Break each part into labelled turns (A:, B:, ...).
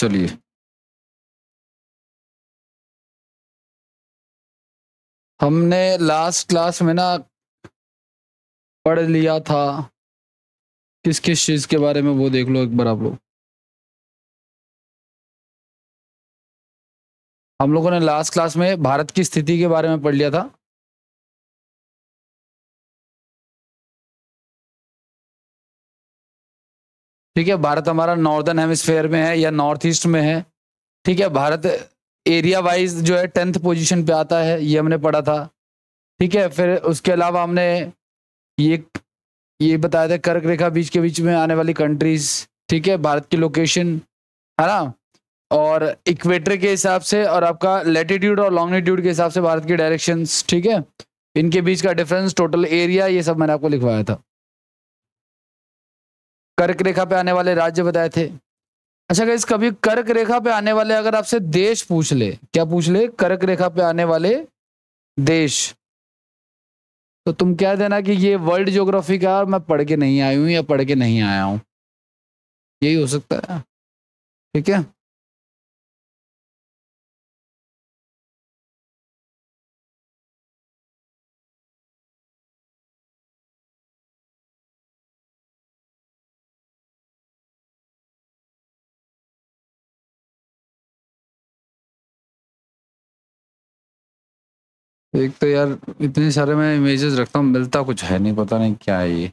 A: चलिए हमने last class में ना पढ़ लिया था किस किस चीज के बारे में वो देख लो एक बार आप लोग हम लोगों ने लास्ट क्लास में भारत की स्थिति के बारे में पढ़ लिया था ठीक है भारत हमारा नॉर्दर्न हेमिस्फेयर
B: में है या नॉर्थ ईस्ट में है ठीक है भारत एरिया वाइज जो है टेंथ पोजिशन पे आता है ये हमने पढ़ा था ठीक है फिर उसके अलावा हमने ये ये बताया था कर्क रेखा बीच के बीच में आने वाली कंट्रीज ठीक है भारत की लोकेशन है ना और इक्वेटर के हिसाब से और आपका लेटीट्यूड और लॉन्गिट्यूड के हिसाब से भारत की डायरेक्शंस ठीक है इनके बीच का डिफरेंस टोटल एरिया ये सब मैंने आपको लिखवाया था कर्क रेखा पे आने वाले राज्य बताए थे अच्छा गाइज कभी कर्क रेखा पे आने वाले अगर आपसे देश पूछ ले क्या पूछ ले कर्क रेखा पे आने वाले देश तो तुम क्या देना कि ये वर्ल्ड ज्योग्राफी
A: का और मैं पढ़ के नहीं आई हूँ या पढ़ के नहीं आया हूँ यही हो सकता है ठीक है एक तो यार इतने सारे मैं इमेजेस रखता हूँ मिलता कुछ है नहीं पता नहीं क्या है ये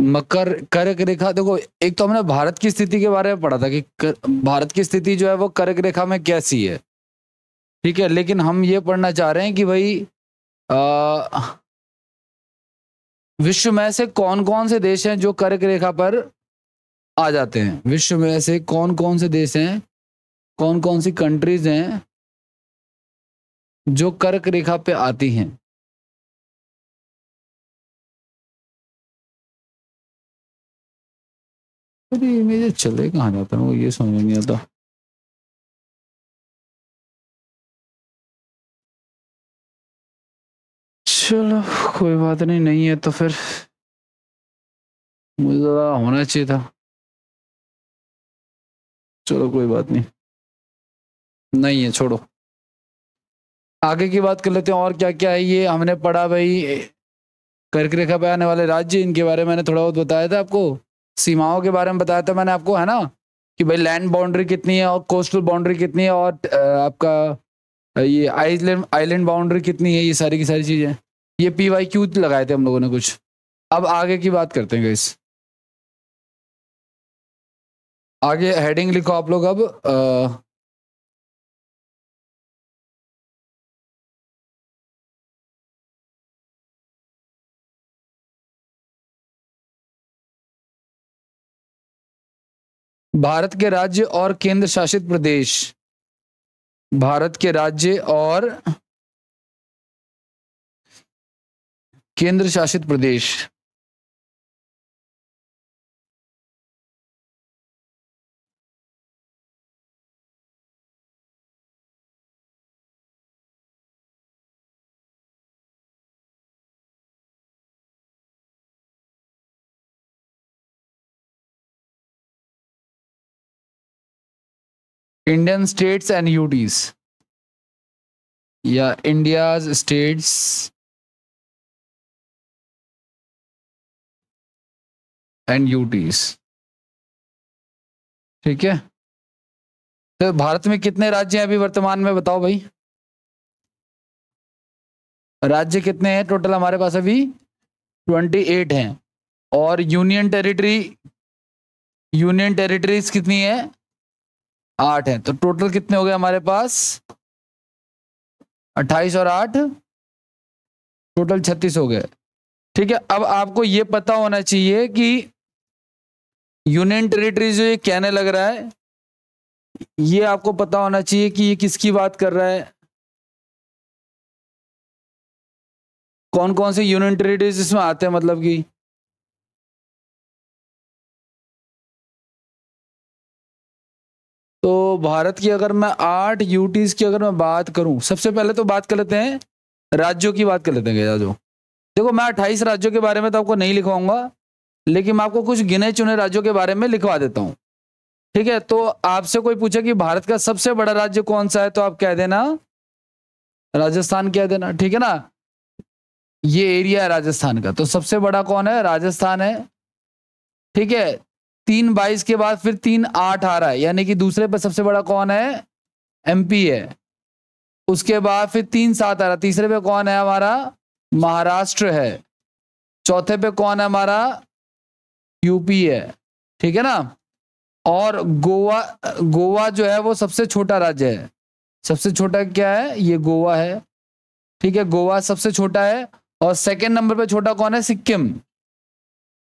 A: मकर कर्क रेखा देखो एक तो
B: हमने भारत की स्थिति के बारे में पढ़ा था कि कर, भारत की स्थिति जो है वो कर्क रेखा में कैसी है ठीक है लेकिन हम ये पढ़ना चाह रहे हैं कि भाई विश्व में से कौन कौन से देश हैं जो कर्क रेखा पर आ जाते हैं विश्व में से कौन कौन से देश हैं कौन कौन सी कंट्रीज हैं
A: जो कर्क रेखा पे आती हैं मेरी इमेज चले कहाँ जाता है ये समझ नहीं आता चलो कोई बात नहीं नहीं है तो फिर मुझे ज़्यादा तो होना चाहिए था चलो कोई बात नहीं नहीं है छोड़ो आगे की बात कर लेते हैं और क्या क्या है ये हमने पढ़ा भाई
B: कर्क रेखा पे आने वाले राज्य इनके बारे में मैंने थोड़ा बहुत बताया था आपको सीमाओं के बारे में बताया था मैंने आपको है ना कि भाई लैंड बाउंड्री कितनी है और कोस्टल बाउंड्री कितनी है और आपका ये आइलैंड आइलैंड बाउंड्री कितनी है ये सारी की सारी चीज़ें ये पी वाई क्यू
A: लगाए थे हम लोगों ने कुछ अब आगे की बात करते हैं इस आगे हेडिंग लिखो आप लोग अब भारत के राज्य और केंद्र शासित प्रदेश भारत के राज्य और केंद्र शासित प्रदेश इंडियन स्टेट्स एंड यूटीज या इंडिया स्टेट्स एंड यूटीज ठीक है तो भारत में कितने राज्य हैं अभी वर्तमान में बताओ भाई राज्य कितने हैं टोटल हमारे पास
B: अभी ट्वेंटी एट हैं और यूनियन टेरिटरी यूनियन टेरिटरीज कितनी है आठ है तो टोटल कितने हो गए हमारे पास अट्ठाईस और आठ टोटल छत्तीस हो गए ठीक है अब आपको ये पता होना चाहिए कि यूनियन टेरिटरी जो ये कहने लग रहा है ये आपको पता होना चाहिए कि ये किसकी बात
A: कर रहा है कौन कौन से यूनियन टेरिटरीज इसमें आते हैं मतलब कि भारत की अगर मैं आठ यूटीज की
B: अगर मैं बात करूं सबसे पहले तो बात कर लेते हैं राज्यों की बात कर लेते हैं जो देखो मैं अट्ठाईस राज्यों के बारे में तो आपको नहीं लिखवाऊंगा लेकिन मैं आपको कुछ गिने चुने राज्यों के बारे में लिखवा देता हूँ ठीक है तो आपसे कोई पूछे कि भारत का सबसे बड़ा राज्य कौन सा है तो आप कह देना राजस्थान कह देना ठीक है ना ये एरिया है राजस्थान का तो सबसे बड़ा कौन है राजस्थान है ठीक है तीन बाईस के बाद फिर तीन आठ आ रहा है यानी कि दूसरे पर सबसे बड़ा कौन है एमपी है उसके बाद फिर तीन सात आ रहा तीसरे पे कौन है हमारा महाराष्ट्र है चौथे पे कौन है हमारा यूपी है ठीक है ना और गोवा गोवा जो है वो सबसे छोटा राज्य है सबसे छोटा क्या है ये गोवा है ठीक है गोवा सबसे छोटा है और सेकंड नंबर पे छोटा कौन है सिक्किम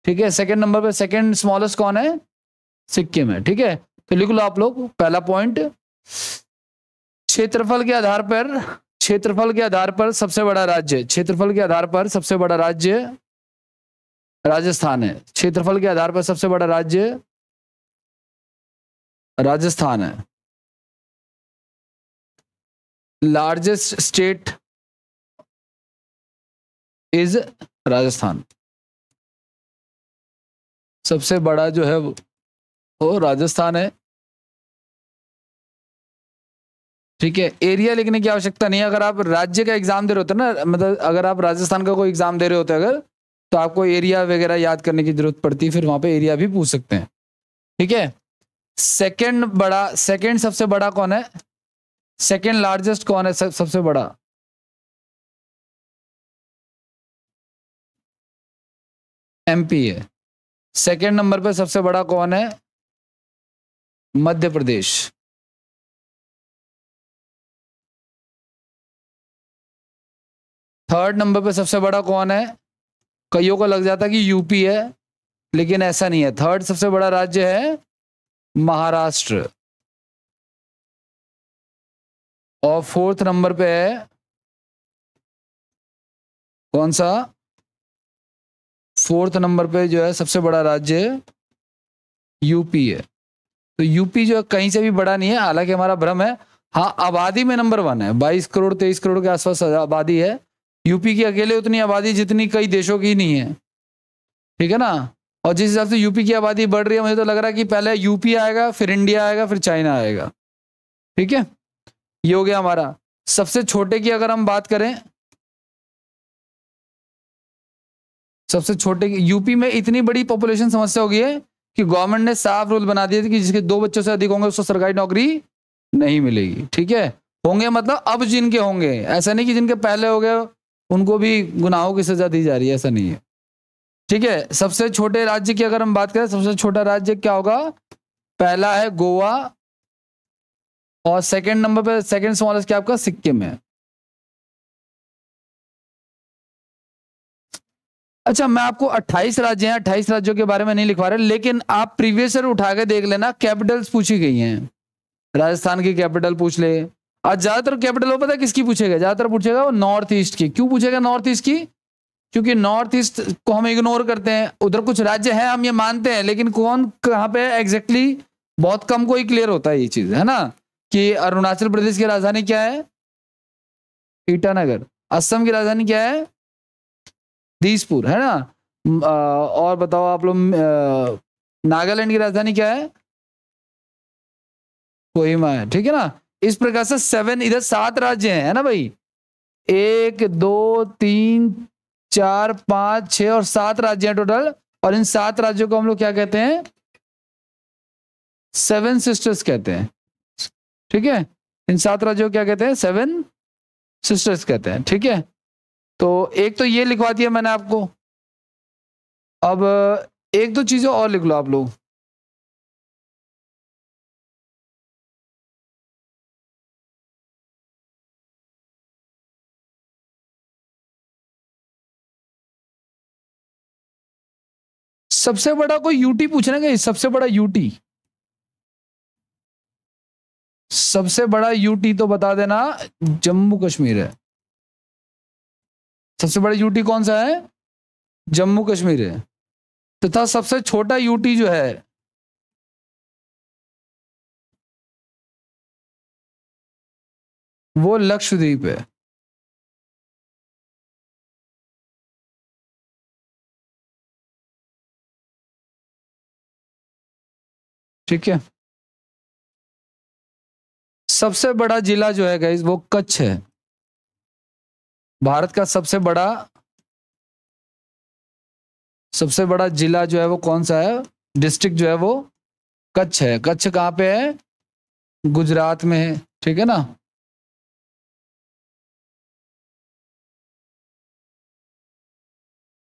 B: ठीक है सेकंड नंबर पे सेकंड स्मॉलेस्ट कौन है सिक्किम है ठीक है तो लिख लो आप लोग पहला पॉइंट क्षेत्रफल के आधार पर क्षेत्रफल के आधार पर सबसे बड़ा राज्य क्षेत्रफल के आधार पर सबसे बड़ा
A: राज्य राजस्थान है क्षेत्रफल के आधार पर सबसे बड़ा राज्य राजस्थान है लार्जेस्ट स्टेट इज राजस्थान सबसे बड़ा जो है वो राजस्थान है ठीक है
B: एरिया लिखने की आवश्यकता नहीं है अगर आप राज्य का एग्जाम दे रहे होते ना मतलब अगर आप राजस्थान का कोई एग्जाम दे रहे होते अगर तो आपको एरिया वगैरह याद करने की जरूरत पड़ती फिर वहां पे एरिया भी पूछ सकते हैं ठीक है सेकंड बड़ा सेकंड सबसे बड़ा कौन है सेकंड
A: लार्जेस्ट कौन है सब, सबसे बड़ा एमपी है सेकेंड नंबर पे सबसे बड़ा कौन है मध्य प्रदेश थर्ड नंबर पे सबसे बड़ा कौन है
B: कईयों को लग जाता कि यूपी है लेकिन ऐसा नहीं है थर्ड सबसे बड़ा राज्य
A: है महाराष्ट्र और फोर्थ नंबर पे है कौन सा
B: फोर्थ नंबर पे जो है सबसे बड़ा राज्य यूपी है तो यूपी जो है कहीं से भी बड़ा नहीं है हालांकि हमारा भ्रम है हाँ आबादी में नंबर वन है बाईस करोड़ तेईस करोड़ के आसपास आबादी है यूपी की अकेले उतनी आबादी जितनी कई देशों की नहीं है ठीक है ना और जिस हिसाब से यूपी की आबादी बढ़ रही है मुझे तो लग रहा है कि पहले यूपी आएगा फिर इंडिया आएगा फिर चाइना आएगा ठीक है ये हो गया हमारा सबसे छोटे की अगर हम बात करें सबसे छोटे यूपी में इतनी बड़ी पॉपुलेशन समस्या हो गई है कि गवर्नमेंट ने साफ रूल बना दिया कि जिसके दो बच्चों से अधिक होंगे उसको सरकारी नौकरी नहीं मिलेगी ठीक है होंगे मतलब अब जिनके होंगे ऐसा नहीं कि जिनके पहले हो गए उनको भी गुनाहों की सजा दी जा रही है ऐसा नहीं है ठीक है सबसे छोटे राज्य की अगर हम बात करें सबसे छोटा राज्य क्या होगा
A: पहला है गोवा और सेकंड नंबर पे सेकंड स्मॉलेस्ट क्या आपका सिक्किम है
B: अच्छा मैं आपको 28 राज्य हैं 28 राज्यों के बारे में नहीं लिखवा रहे लेकिन आप प्रीवियस ईयर उठा के देख लेना कैपिटल्स पूछी गई हैं राजस्थान की कैपिटल पूछ ले आज ज्यादातर कैपिटल हो पता किसकी पूछेगा ज्यादातर पूछेगा वो नॉर्थ ईस्ट की क्यों पूछेगा नॉर्थ ईस्ट की क्योंकि नॉर्थ ईस्ट को हम इग्नोर करते हैं उधर कुछ राज्य है हम ये मानते हैं लेकिन कौन कहाँ पे एग्जैक्टली exactly बहुत कम को ही क्लियर होता है ये चीज है ना कि अरुणाचल प्रदेश की राजधानी क्या है ईटानगर असम की राजधानी क्या है दीसपुर है ना और बताओ आप लोग नागालैंड की राजधानी क्या है कोहिमा है ठीक है ना इस प्रकार से सेवन इधर सात राज्य हैं है ना भाई एक दो तीन चार पांच छ और सात राज्य हैं टोटल और इन सात राज्यों को हम लोग क्या कहते हैं सेवन सिस्टर्स कहते हैं ठीक है इन सात राज्यों को क्या कहते हैं सेवन सिस्टर्स कहते हैं ठीक है तो एक तो ये लिखवा दिया मैंने
A: आपको अब एक दो चीज़ें और लिख लो आप लोग सबसे बड़ा कोई यूटी पूछना क्या सबसे बड़ा यूटी
B: सबसे बड़ा यूटी तो बता देना जम्मू कश्मीर है सबसे बड़ा यूटी कौन सा है
A: जम्मू कश्मीर है तथा तो सबसे छोटा यूटी जो है वो लक्षद्वीप है ठीक है सबसे बड़ा जिला जो है गाइज वो कच्छ है भारत का सबसे बड़ा
B: सबसे बड़ा जिला जो है वो कौन सा है डिस्ट्रिक्ट जो है वो
A: कच्छ है कच्छ कहाँ पे है गुजरात में है ठीक है ना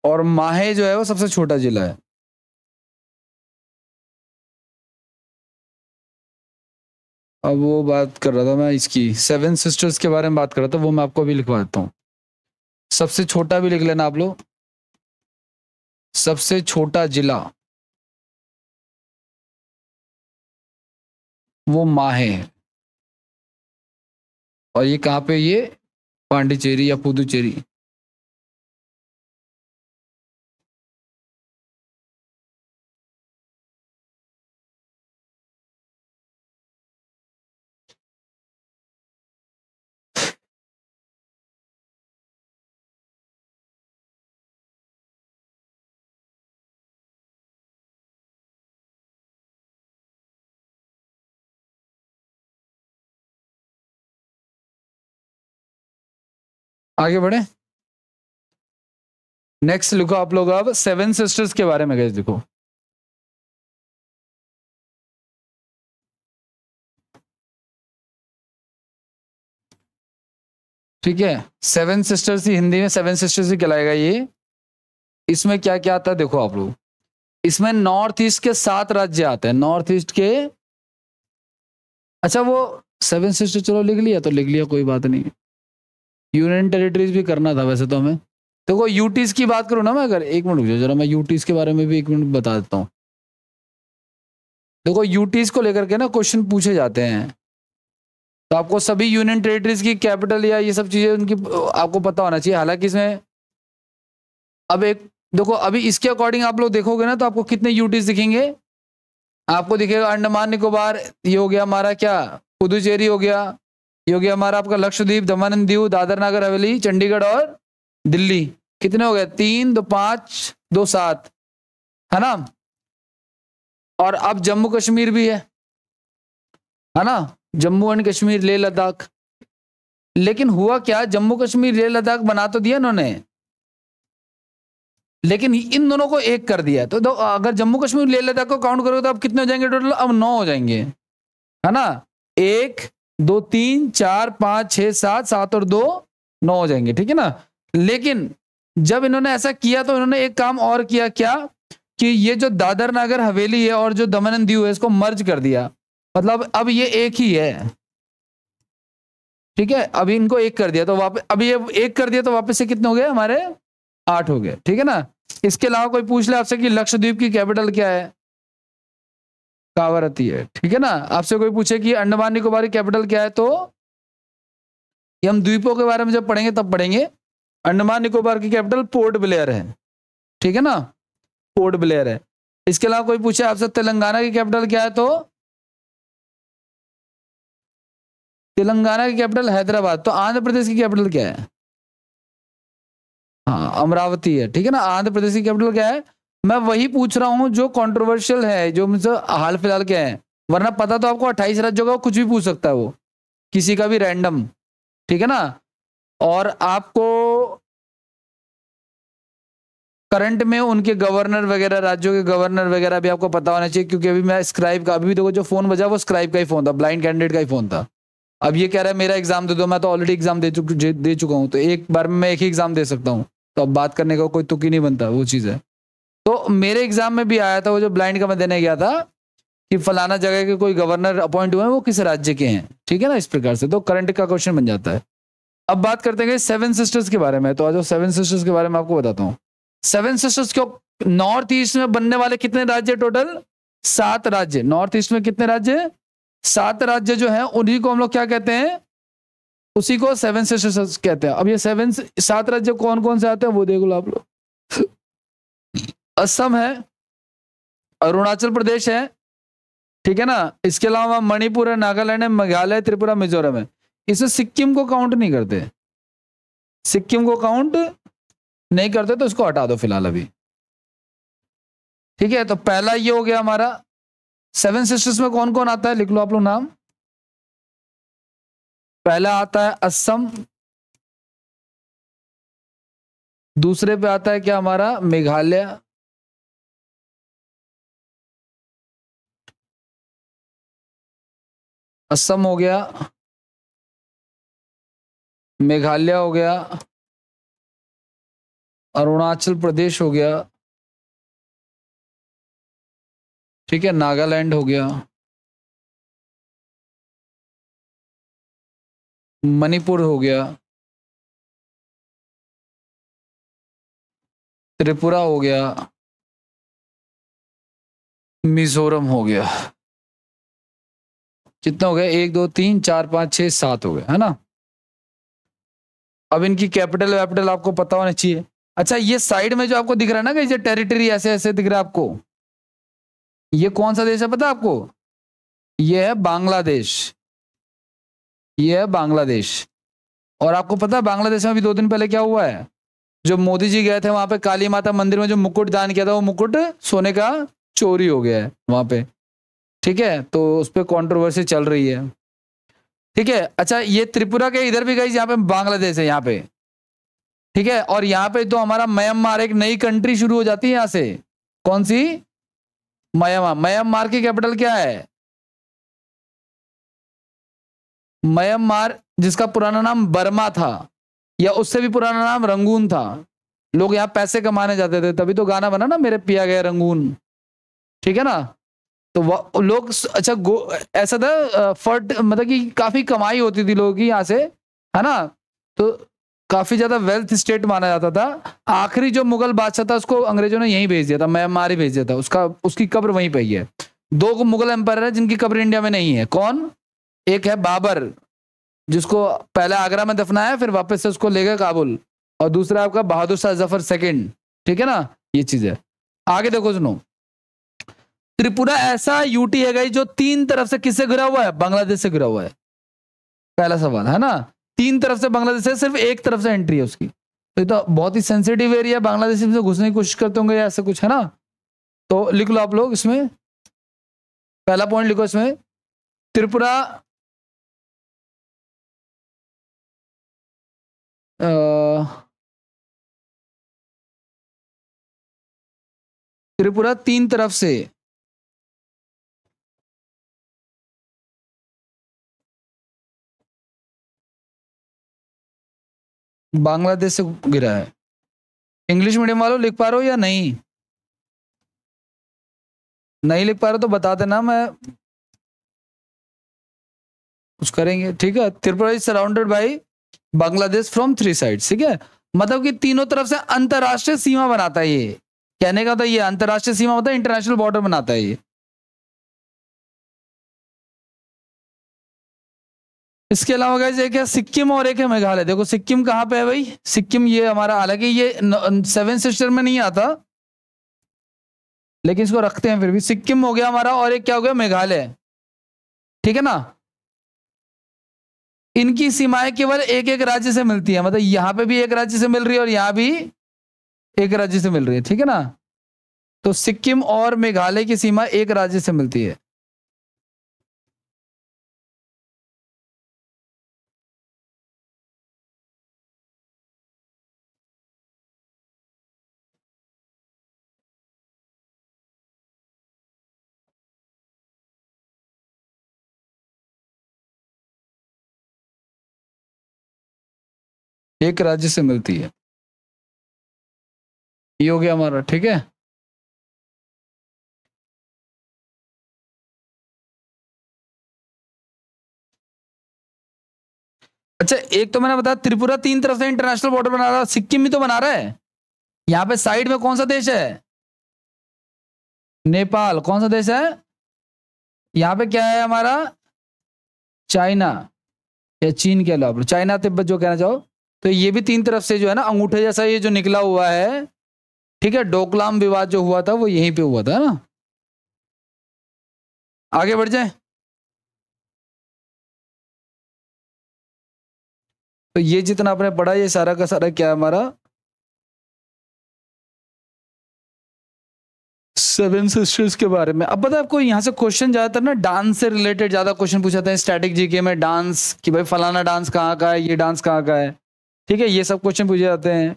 A: और माहे जो है वो सबसे छोटा जिला है अब वो बात कर रहा था मैं इसकी सेवन
B: सिस्टर्स के बारे में बात कर रहा था वो मैं आपको अभी लिखवा देता हूँ सबसे छोटा भी लिख लेना आप लोग
A: सबसे छोटा जिला वो माहे है और ये कहाँ पे ये पांडिचेरी या पुदुचेरी आगे बढ़े नेक्स्ट लिखो आप लोग अब सेवन सिस्टर्स के बारे में गए लिखो ठीक है सेवन सिस्टर्स ही हिंदी में सेवन सिस्टर्स ही कहलाएगा ये
B: इसमें क्या क्या आता है देखो आप लोग इसमें नॉर्थ ईस्ट के सात राज्य आते हैं नॉर्थ ईस्ट के अच्छा वो सेवन सिस्टर चलो लिख लिया तो लिख लिया कोई बात नहीं यूनियन टेरिटरीज भी करना था वैसे तो हमें देखो तो यूटीज की बात करूँ ना मैं अगर एक मिनट पूछो जरा मैं यूटीज के बारे में भी एक मिनट बता देता हूँ देखो यूटीज को लेकर के ना क्वेश्चन पूछे जाते हैं तो आपको सभी यूनियन टेरिटरीज की कैपिटल या ये सब चीज़ें उनकी आपको पता होना चाहिए हालांकि इसमें अब एक देखो अभी इसके अकॉर्डिंग आप लोग देखोगे ना तो आपको कितने यूटीज दिखेंगे आपको दिखेगा अंडमान निकोबार ये हो गया हमारा क्या पुदुचेरी हो गया योगी हमारा आपका लक्षद्वीप दमानंद दीव दादर नगर हवेली चंडीगढ़ और दिल्ली कितने हो गए तीन दो पांच दो सात है ना और अब जम्मू कश्मीर भी है है ना जम्मू एंड कश्मीर लेह लद्दाख लेकिन हुआ क्या जम्मू कश्मीर लेह लद्दाख बना तो दिया इन्होंने लेकिन इन दोनों को एक कर दिया तो अगर जम्मू कश्मीर लेह लद्दाख को काउंट करोगे तो अब कितने हो जाएंगे टोटल अब नौ हो जाएंगे है ना एक दो तीन चार पाँच छः सात सात और दो नौ हो जाएंगे ठीक है ना लेकिन जब इन्होंने ऐसा किया तो इन्होंने एक काम और किया क्या कि ये जो दादर नागर हवेली है और जो दमन दीव है इसको मर्ज कर दिया मतलब अब ये एक ही है ठीक है अभी इनको एक कर दिया तो वापस अभी ये एक कर दिया तो वापस से कितने हो गए हमारे आठ हो गए ठीक है ना इसके अलावा कोई पूछ ले आपसे कि लक्षद्वीप की कैपिटल क्या है कावरती है ठीक है ना आपसे कोई पूछे कि अंडमान निकोबार कैपिटल क्या है तो ये हम द्वीपों के बारे में जब पढ़ेंगे तब पढ़ेंगे अंडमान निकोबार की कैपिटल पोर्ट ब्लेयर है ठीक है ना पोर्ट ब्लेयर है इसके अलावा कोई पूछे आपसे तेलंगाना की कैपिटल
A: क्या है तो तेलंगाना की कैपिटल हैदराबाद तो आंध्र प्रदेश की कैपिटल क्या है हाँ अमरावती है ठीक
B: है ना आंध्र प्रदेश की कैपिटल क्या है मैं वही पूछ रहा हूँ जो कॉन्ट्रोवर्शियल है जो मुझे हाल फिलहाल के हैं वरना पता तो आपको अट्ठाईस राज्यों का कुछ भी पूछ सकता है वो किसी का भी रैंडम ठीक है ना और आपको करंट में उनके गवर्नर वगैरह राज्यों के गवर्नर वगैरह भी आपको पता होना चाहिए क्योंकि अभी मैं स्क्राइब का अभी भी देखो जो फोन बजा वो स्क्राइब का ही फोन था ब्लाइंड कैंडिडेट का ही फोन था अब ये कह रहा है मेरा एग्जाम दे दो मैं तो ऑलरेडी एग्जाम दे चुक दे चुका हूँ तो एक बार में मैं एक ही एग्जाम दे सकता हूँ तो अब बात करने का कोई तुकी नहीं बनता वो चीज़ है तो मेरे एग्जाम में भी आया था वो जो ब्लाइंड का मैं देने गया था कि फलाना जगह के कोई गवर्नर अपॉइंट हुए हैं वो किस राज्य के हैं ठीक है ना इस प्रकार से तो करंट का क्वेश्चन बन जाता है अब बात करते हैं सेवन सिस्टर्स के बारे में तो आज सेवन सिस्टर्स के बारे में आपको बताता हूँ सेवन सिस्टर्स को नॉर्थ ईस्ट में बनने वाले कितने राज्य टोटल सात राज्य नॉर्थ ईस्ट में कितने राज्य सात राज्य जो है उन्हीं को हम लोग क्या कहते हैं उसी को सेवन सिस्टर्स कहते हैं अब ये सेवन सात राज्य कौन कौन से आते हैं वो देख लो आप लोग असम है अरुणाचल प्रदेश है ठीक है ना इसके अलावा मणिपुर है नागालैंड है मेघालय त्रिपुरा मिजोरम है इसे सिक्किम को काउंट नहीं करते सिक्किम को काउंट नहीं करते तो इसको हटा दो फिलहाल अभी ठीक है तो पहला ये हो गया हमारा
A: सेवन सिस्टर्स में कौन कौन आता है लिख लो आप लोग नाम पहला आता है असम दूसरे पे आता है क्या हमारा मेघालय असम हो गया मेघालय हो गया अरुणाचल प्रदेश हो गया ठीक है नागालैंड हो गया मणिपुर हो गया त्रिपुरा हो गया मिजोरम हो गया
B: कितना हो गया एक दो तीन चार पाँच छः सात हो गए है ना अब इनकी कैपिटल वैपिटल आपको पता होना चाहिए अच्छा ये साइड में जो आपको दिख रहा है ना कि टेरिटरी ऐसे ऐसे दिख रहा है आपको ये कौन सा देश है पता आपको ये है बांग्लादेश ये है बांग्लादेश और आपको पता है बांग्लादेश में अभी दो दिन पहले क्या हुआ है जो मोदी जी गए थे वहां पे काली माता मंदिर में जो मुकुट दान किया था वो मुकुट सोने का चोरी हो गया है वहां पे ठीक है तो उस पर कॉन्ट्रोवर्सी चल रही है ठीक है अच्छा ये त्रिपुरा के इधर भी गई यहाँ पे बांग्लादेश है यहाँ पे ठीक है और यहाँ पे तो हमारा म्यांमार एक नई कंट्री शुरू हो जाती है यहाँ से कौन सी म्यांमार म्यांमार की कैपिटल क्या है म्यांमार जिसका पुराना नाम बर्मा था या उससे भी पुराना नाम रंगून था लोग यहाँ पैसे कमाने जाते थे तभी तो गाना बना ना मेरे पिया गया रंगून ठीक है ना तो लोग अच्छा गो ऐसा था फर्ट मतलब कि काफ़ी कमाई होती थी लोगों की यहाँ से है ना तो काफ़ी ज़्यादा वेल्थ स्टेट माना जाता था आखिरी जो मुगल बादशाह था उसको अंग्रेजों ने यहीं भेज दिया था म्यांमार ही भेज दिया था उसका उसकी कब्र वहीं पर ही है दो मुगल एम्पायर है जिनकी कब्र इंडिया में नहीं है कौन एक है बाबर जिसको पहले आगरा में दफनाया फिर वापस से उसको ले गए काबुल और दूसरा आपका बहादुर शाह जफर सेकेंड ठीक है ना ये चीज़ है आगे देखो सुनो त्रिपुरा ऐसा यूटी है जो तीन तरफ से किससे घिरा हुआ है बांग्लादेश से घिरा हुआ है पहला सवाल है ना तीन तरफ से बांग्लादेश है सिर्फ एक तरफ से एंट्री है उसकी तो ये तो बहुत ही सेंसिटिव एरिया बांग्लादेश में तो
A: घुसने की कोशिश करते होंगे ऐसा कुछ है ना तो लिख लो आप लोग इसमें पहला पॉइंट लिखो इसमें त्रिपुरा त्रिपुरा तीन तरफ से बांग्लादेश से गिरा है इंग्लिश मीडियम वालों
B: लिख पा रहे हो या नहीं नहीं लिख पा रहे तो बता देना मैं कुछ करेंगे ठीक है Tripura is surrounded by Bangladesh from three side ठीक है मतलब कि तीनों तरफ से अंतरराष्ट्रीय सीमा बनाता
A: है ये कहने का तो ये अंतरराष्ट्रीय सीमा होता है इंटरनेशनल बॉर्डर बनाता है ये इसके अलावा गाइज एक है सिक्किम
B: और एक है मेघालय देखो सिक्किम कहाँ पे है भाई सिक्किम ये हमारा हालांकि ये सेवन सिस्टर में
A: नहीं आता लेकिन इसको रखते हैं फिर भी सिक्किम हो गया हमारा और एक क्या हो गया मेघालय ठीक है ना इनकी सीमाएं
B: केवल एक एक राज्य से मिलती है मतलब यहाँ पे भी एक राज्य से मिल रही है और यहाँ भी एक राज्य से
A: मिल रही है ठीक है ना तो सिक्किम और मेघालय की सीमा एक राज्य से मिलती है एक राज्य से मिलती है ये हो गया हमारा ठीक है अच्छा एक तो मैंने बताया त्रिपुरा तीन तरफ से इंटरनेशनल बॉर्डर बना रहा है सिक्किम भी तो बना रहा है यहां पे साइड
B: में कौन सा देश है नेपाल कौन सा देश है यहां पे क्या है हमारा चाइना या चीन के अलावा चाइना तिब्बत जो कहना चाहो तो ये भी तीन तरफ से जो है ना अंगूठे जैसा ये जो निकला हुआ है
A: ठीक है डोकलाम विवाद जो हुआ था वो यहीं पे हुआ था ना आगे बढ़ जाए तो ये जितना आपने पढ़ा ये सारा का सारा क्या हमारा
B: सेवन सिस्टर्स के बारे में अब बताए आपको यहाँ से क्वेश्चन ज्यादातर ना डांस से रिलेटेड ज्यादा क्वेश्चन पूछा था स्टैटिक जीके में डांस कि भाई फलाना डांस कहाँ का है ये डांस कहाँ का है ठीक है ये सब क्वेश्चन पूछे जाते हैं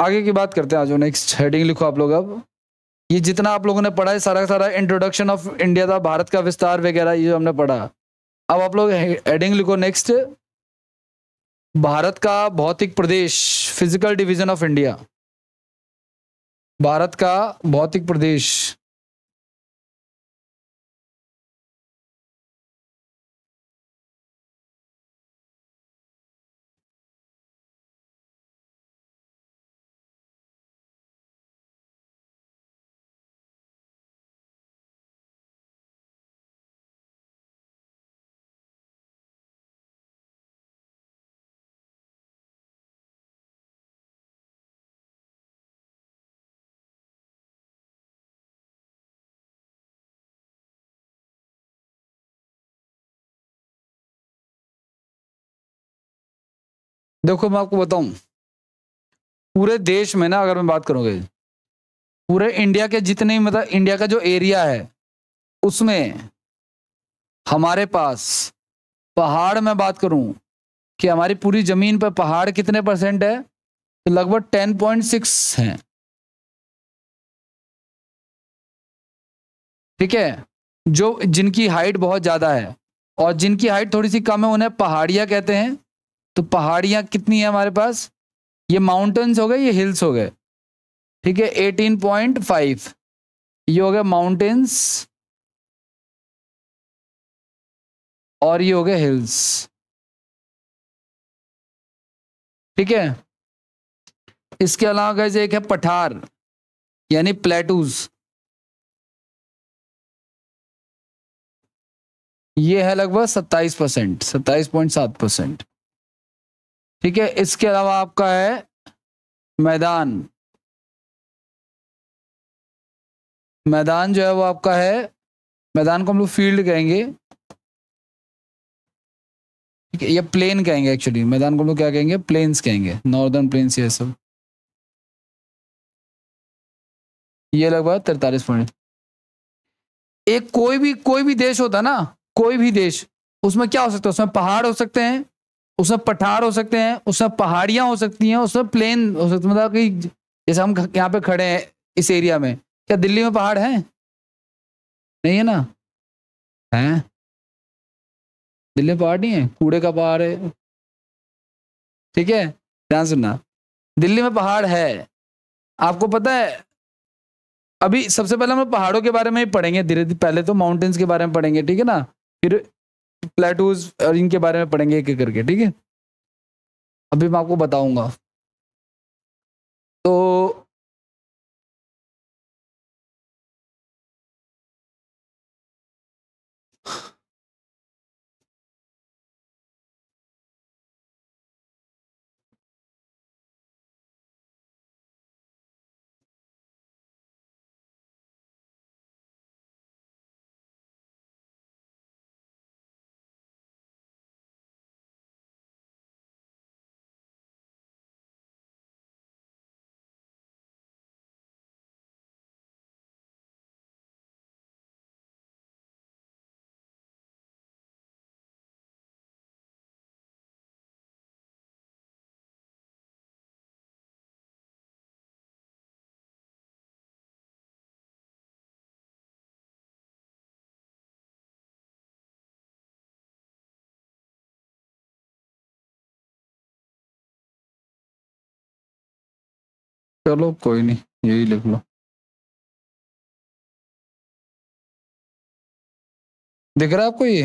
B: आगे की बात करते हैं आज नेक्स्ट हेडिंग लिखो आप लोग अब ये जितना आप लोगों ने पढ़ा है सारा सारा इंट्रोडक्शन ऑफ इंडिया था भारत का विस्तार वगैरह ये जो हमने पढ़ा अब आप लोग हेडिंग लिखो नेक्स्ट भारत का भौतिक प्रदेश physical division of India
A: Bharat का भौतिक प्रदेश देखो मैं आपको बताऊं पूरे देश में ना अगर मैं बात करूंगे पूरे इंडिया के जितने मतलब इंडिया का जो एरिया है
B: उसमें हमारे पास पहाड़ में बात
A: करूं कि हमारी पूरी जमीन पर पहाड़ कितने परसेंट है तो लगभग टेन पॉइंट सिक्स है ठीक है जो जिनकी हाइट बहुत ज्यादा है और जिनकी हाइट थोड़ी सी कम है उन्हें
B: पहाड़िया कहते हैं तो पहाड़ियाँ कितनी है हमारे पास ये माउंटेन्स हो गए ये हिल्स
A: हो गए ठीक है एटीन पॉइंट फाइव ये हो गए माउंटेन्स और ये हो गए हिल्स ठीक है इसके अलावा गए एक है पठार यानी प्लेटूज ये है लगभग सत्ताईस परसेंट सत्ताईस पॉइंट सात परसेंट ठीक है इसके अलावा आपका है मैदान मैदान जो है वो आपका है मैदान को हम लोग फील्ड कहेंगे
B: ठीक है या प्लेन कहेंगे एक्चुअली मैदान को हम लोग क्या कहेंगे प्लेन्स कहेंगे नॉर्दर्न प्लेन्स ये सब
A: ये लगभग तैतालीस पॉइंट एक कोई भी कोई भी देश होता ना कोई भी देश उसमें क्या हो सकता है उसमें पहाड़ हो
B: सकते हैं उसमें पठार हो सकते हैं उसमें पहाड़ियाँ हो सकती हैं उसमें प्लेन हो सकते मतलब कि जैसे हम यहाँ पे खड़े हैं इस एरिया में क्या दिल्ली में पहाड़ है
A: नहीं है ना है दिल्ली में पहाड़ नहीं है कूड़े का पहाड़ है ठीक है ध्यान सुनना दिल्ली में पहाड़ है
B: आपको पता है अभी सबसे पहले हम पहाड़ों के बारे में ही पढ़ेंगे धीरे धीरे पहले तो माउंटेन्स के बारे में पढ़ेंगे ठीक है ना फिर प्लेटूज और इनके बारे में पढ़ेंगे
A: एक एक करके ठीक है अभी मैं आपको बताऊंगा तो चलो कोई नहीं यही लिख लो दिख रहा है आपको ये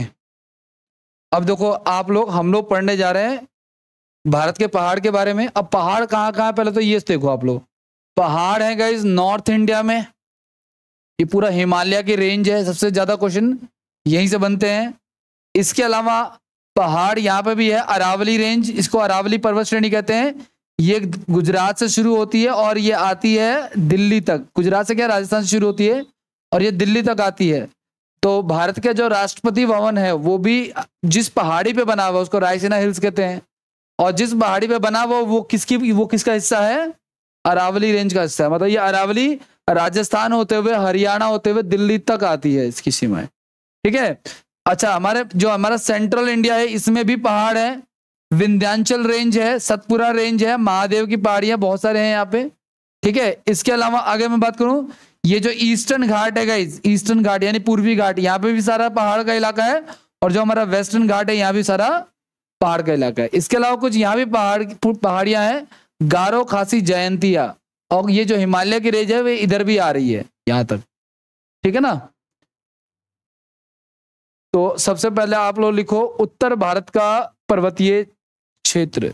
A: अब देखो आप लोग हम
B: लोग पढ़ने जा रहे हैं भारत के पहाड़ के बारे में अब पहाड़ कहाँ कहाँ पहले तो ये देखो आप लोग पहाड़ है गाइज नॉर्थ इंडिया में ये पूरा हिमालय की रेंज है सबसे ज्यादा क्वेश्चन यहीं से बनते हैं इसके अलावा पहाड़ यहाँ पे भी है अरावली रेंज इसको अरावली पर्वत श्रेणी कहते हैं ये गुजरात से शुरू होती है और ये आती है दिल्ली तक गुजरात से क्या राजस्थान से शुरू होती है और ये दिल्ली तक आती है तो भारत के जो राष्ट्रपति भवन है वो भी जिस पहाड़ी पे बना हुआ उसको रायसेना हिल्स कहते हैं और जिस पहाड़ी पे बना हुआ वो किसकी वो किसका हिस्सा है अरावली रेंज का हिस्सा है मतलब ये अरावली राजस्थान होते हुए हरियाणा होते हुए दिल्ली तक आती है इसकी सीमाएं ठीक है अच्छा हमारे जो हमारा सेंट्रल इंडिया है इसमें भी पहाड़ है विंध्यांचल रेंज है सतपुरा रेंज है महादेव की पहाड़ियां बहुत सारे हैं यहाँ पे ठीक है इसके अलावा आगे मैं बात करूं ये जो ईस्टर्न घाट है गाइज ईस्टर्न घाट यानी पूर्वी घाट यहाँ पे भी सारा पहाड़ का इलाका है और जो हमारा वेस्टर्न घाट है यहाँ भी सारा पहाड़ का इलाका है इसके अलावा कुछ यहाँ भी पहाड़ पहाड़ियां हैं गारो खासी जयंतिया और ये जो हिमालय की रेंज है वे इधर भी आ रही है यहाँ तक ठीक है ना तो सबसे पहले आप लोग लिखो उत्तर भारत का पर्वतीय क्षेत्र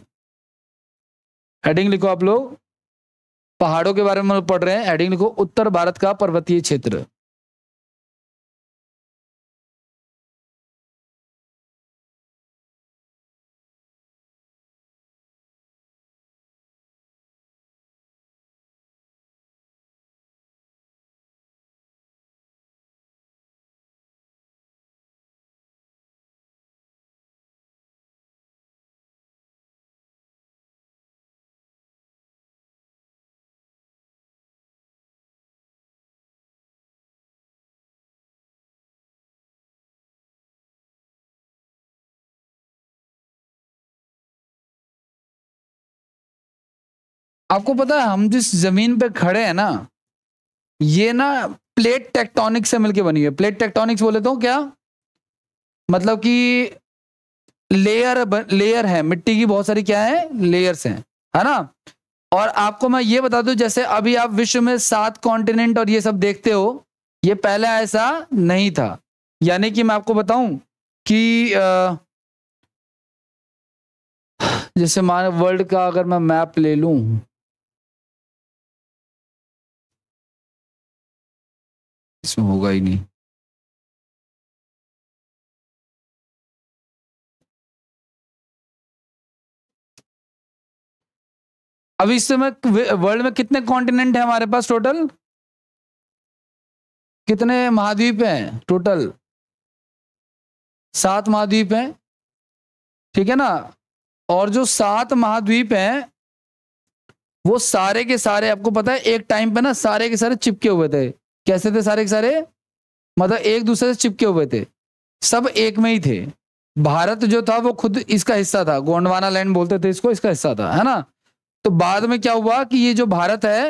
B: हेडिंग लिखो आप लोग
A: पहाड़ों के बारे में पढ़ रहे हैं हेडिंग लिखो उत्तर भारत का पर्वतीय क्षेत्र आपको पता है हम जिस जमीन पे खड़े हैं ना ये ना प्लेट टेक्टोनिक से मिलके बनी है
B: प्लेट टेक्टोनिक्स बोले तो क्या मतलब कि लेयर लेयर है मिट्टी की बहुत सारी क्या है लेयर्स हैं है ना और आपको मैं ये बता दूं जैसे अभी आप विश्व में सात कॉन्टिनेंट और ये सब देखते हो ये पहले ऐसा नहीं था यानी कि मैं आपको बताऊं कि आ,
A: जैसे मान वर्ल्ड का अगर मैं मैप ले लूं इसमें होगा ही नहीं अब इस समय वर्ल्ड में कितने कॉन्टिनेंट है हमारे पास टोटल कितने महाद्वीप हैं टोटल सात महाद्वीप हैं ठीक है
B: ना और जो सात महाद्वीप हैं वो सारे के सारे आपको पता है एक टाइम पे ना सारे के सारे चिपके हुए थे कैसे थे सारे के सारे मतलब एक दूसरे से चिपके हुए थे सब एक में ही थे भारत जो था वो खुद इसका हिस्सा था गोंडवाना लैंड बोलते थे इसको इसका हिस्सा था है ना तो बाद में क्या हुआ कि ये जो भारत है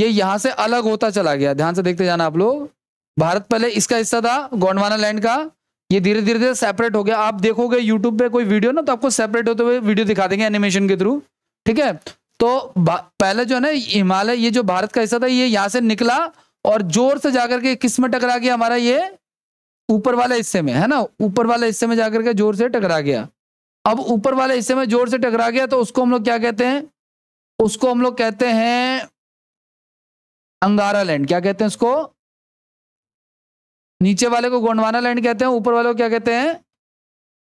B: ये यहां से अलग होता चला गया ध्यान से देखते जाना आप लोग भारत पहले इसका हिस्सा था गोंडवाना लैंड का ये धीरे धीरे धीरे सेपरेट हो गया आप देखोगे यूट्यूब पे कोई वीडियो ना तो आपको सेपरेट होते हुए वीडियो दिखा देंगे एनिमेशन के थ्रू ठीक है तो पहले जो है ना हिमालय ये जो भारत का हिस्सा था ये यहाँ से निकला और जोर से जाकर के किस में टकरा गया हमारा ये ऊपर वाले हिस्से में है ना ऊपर वाले हिस्से में जाकर के जोर से टकरा गया अब ऊपर वाले हिस्से में जोर से टकरा गया तो उसको हम लोग क्या कहते हैं उसको हम लोग कहते हैं अंगारा लैंड क्या कहते हैं उसको नीचे वाले को गोंडवाना लैंड कहते हैं ऊपर वाले को क्या कहते हैं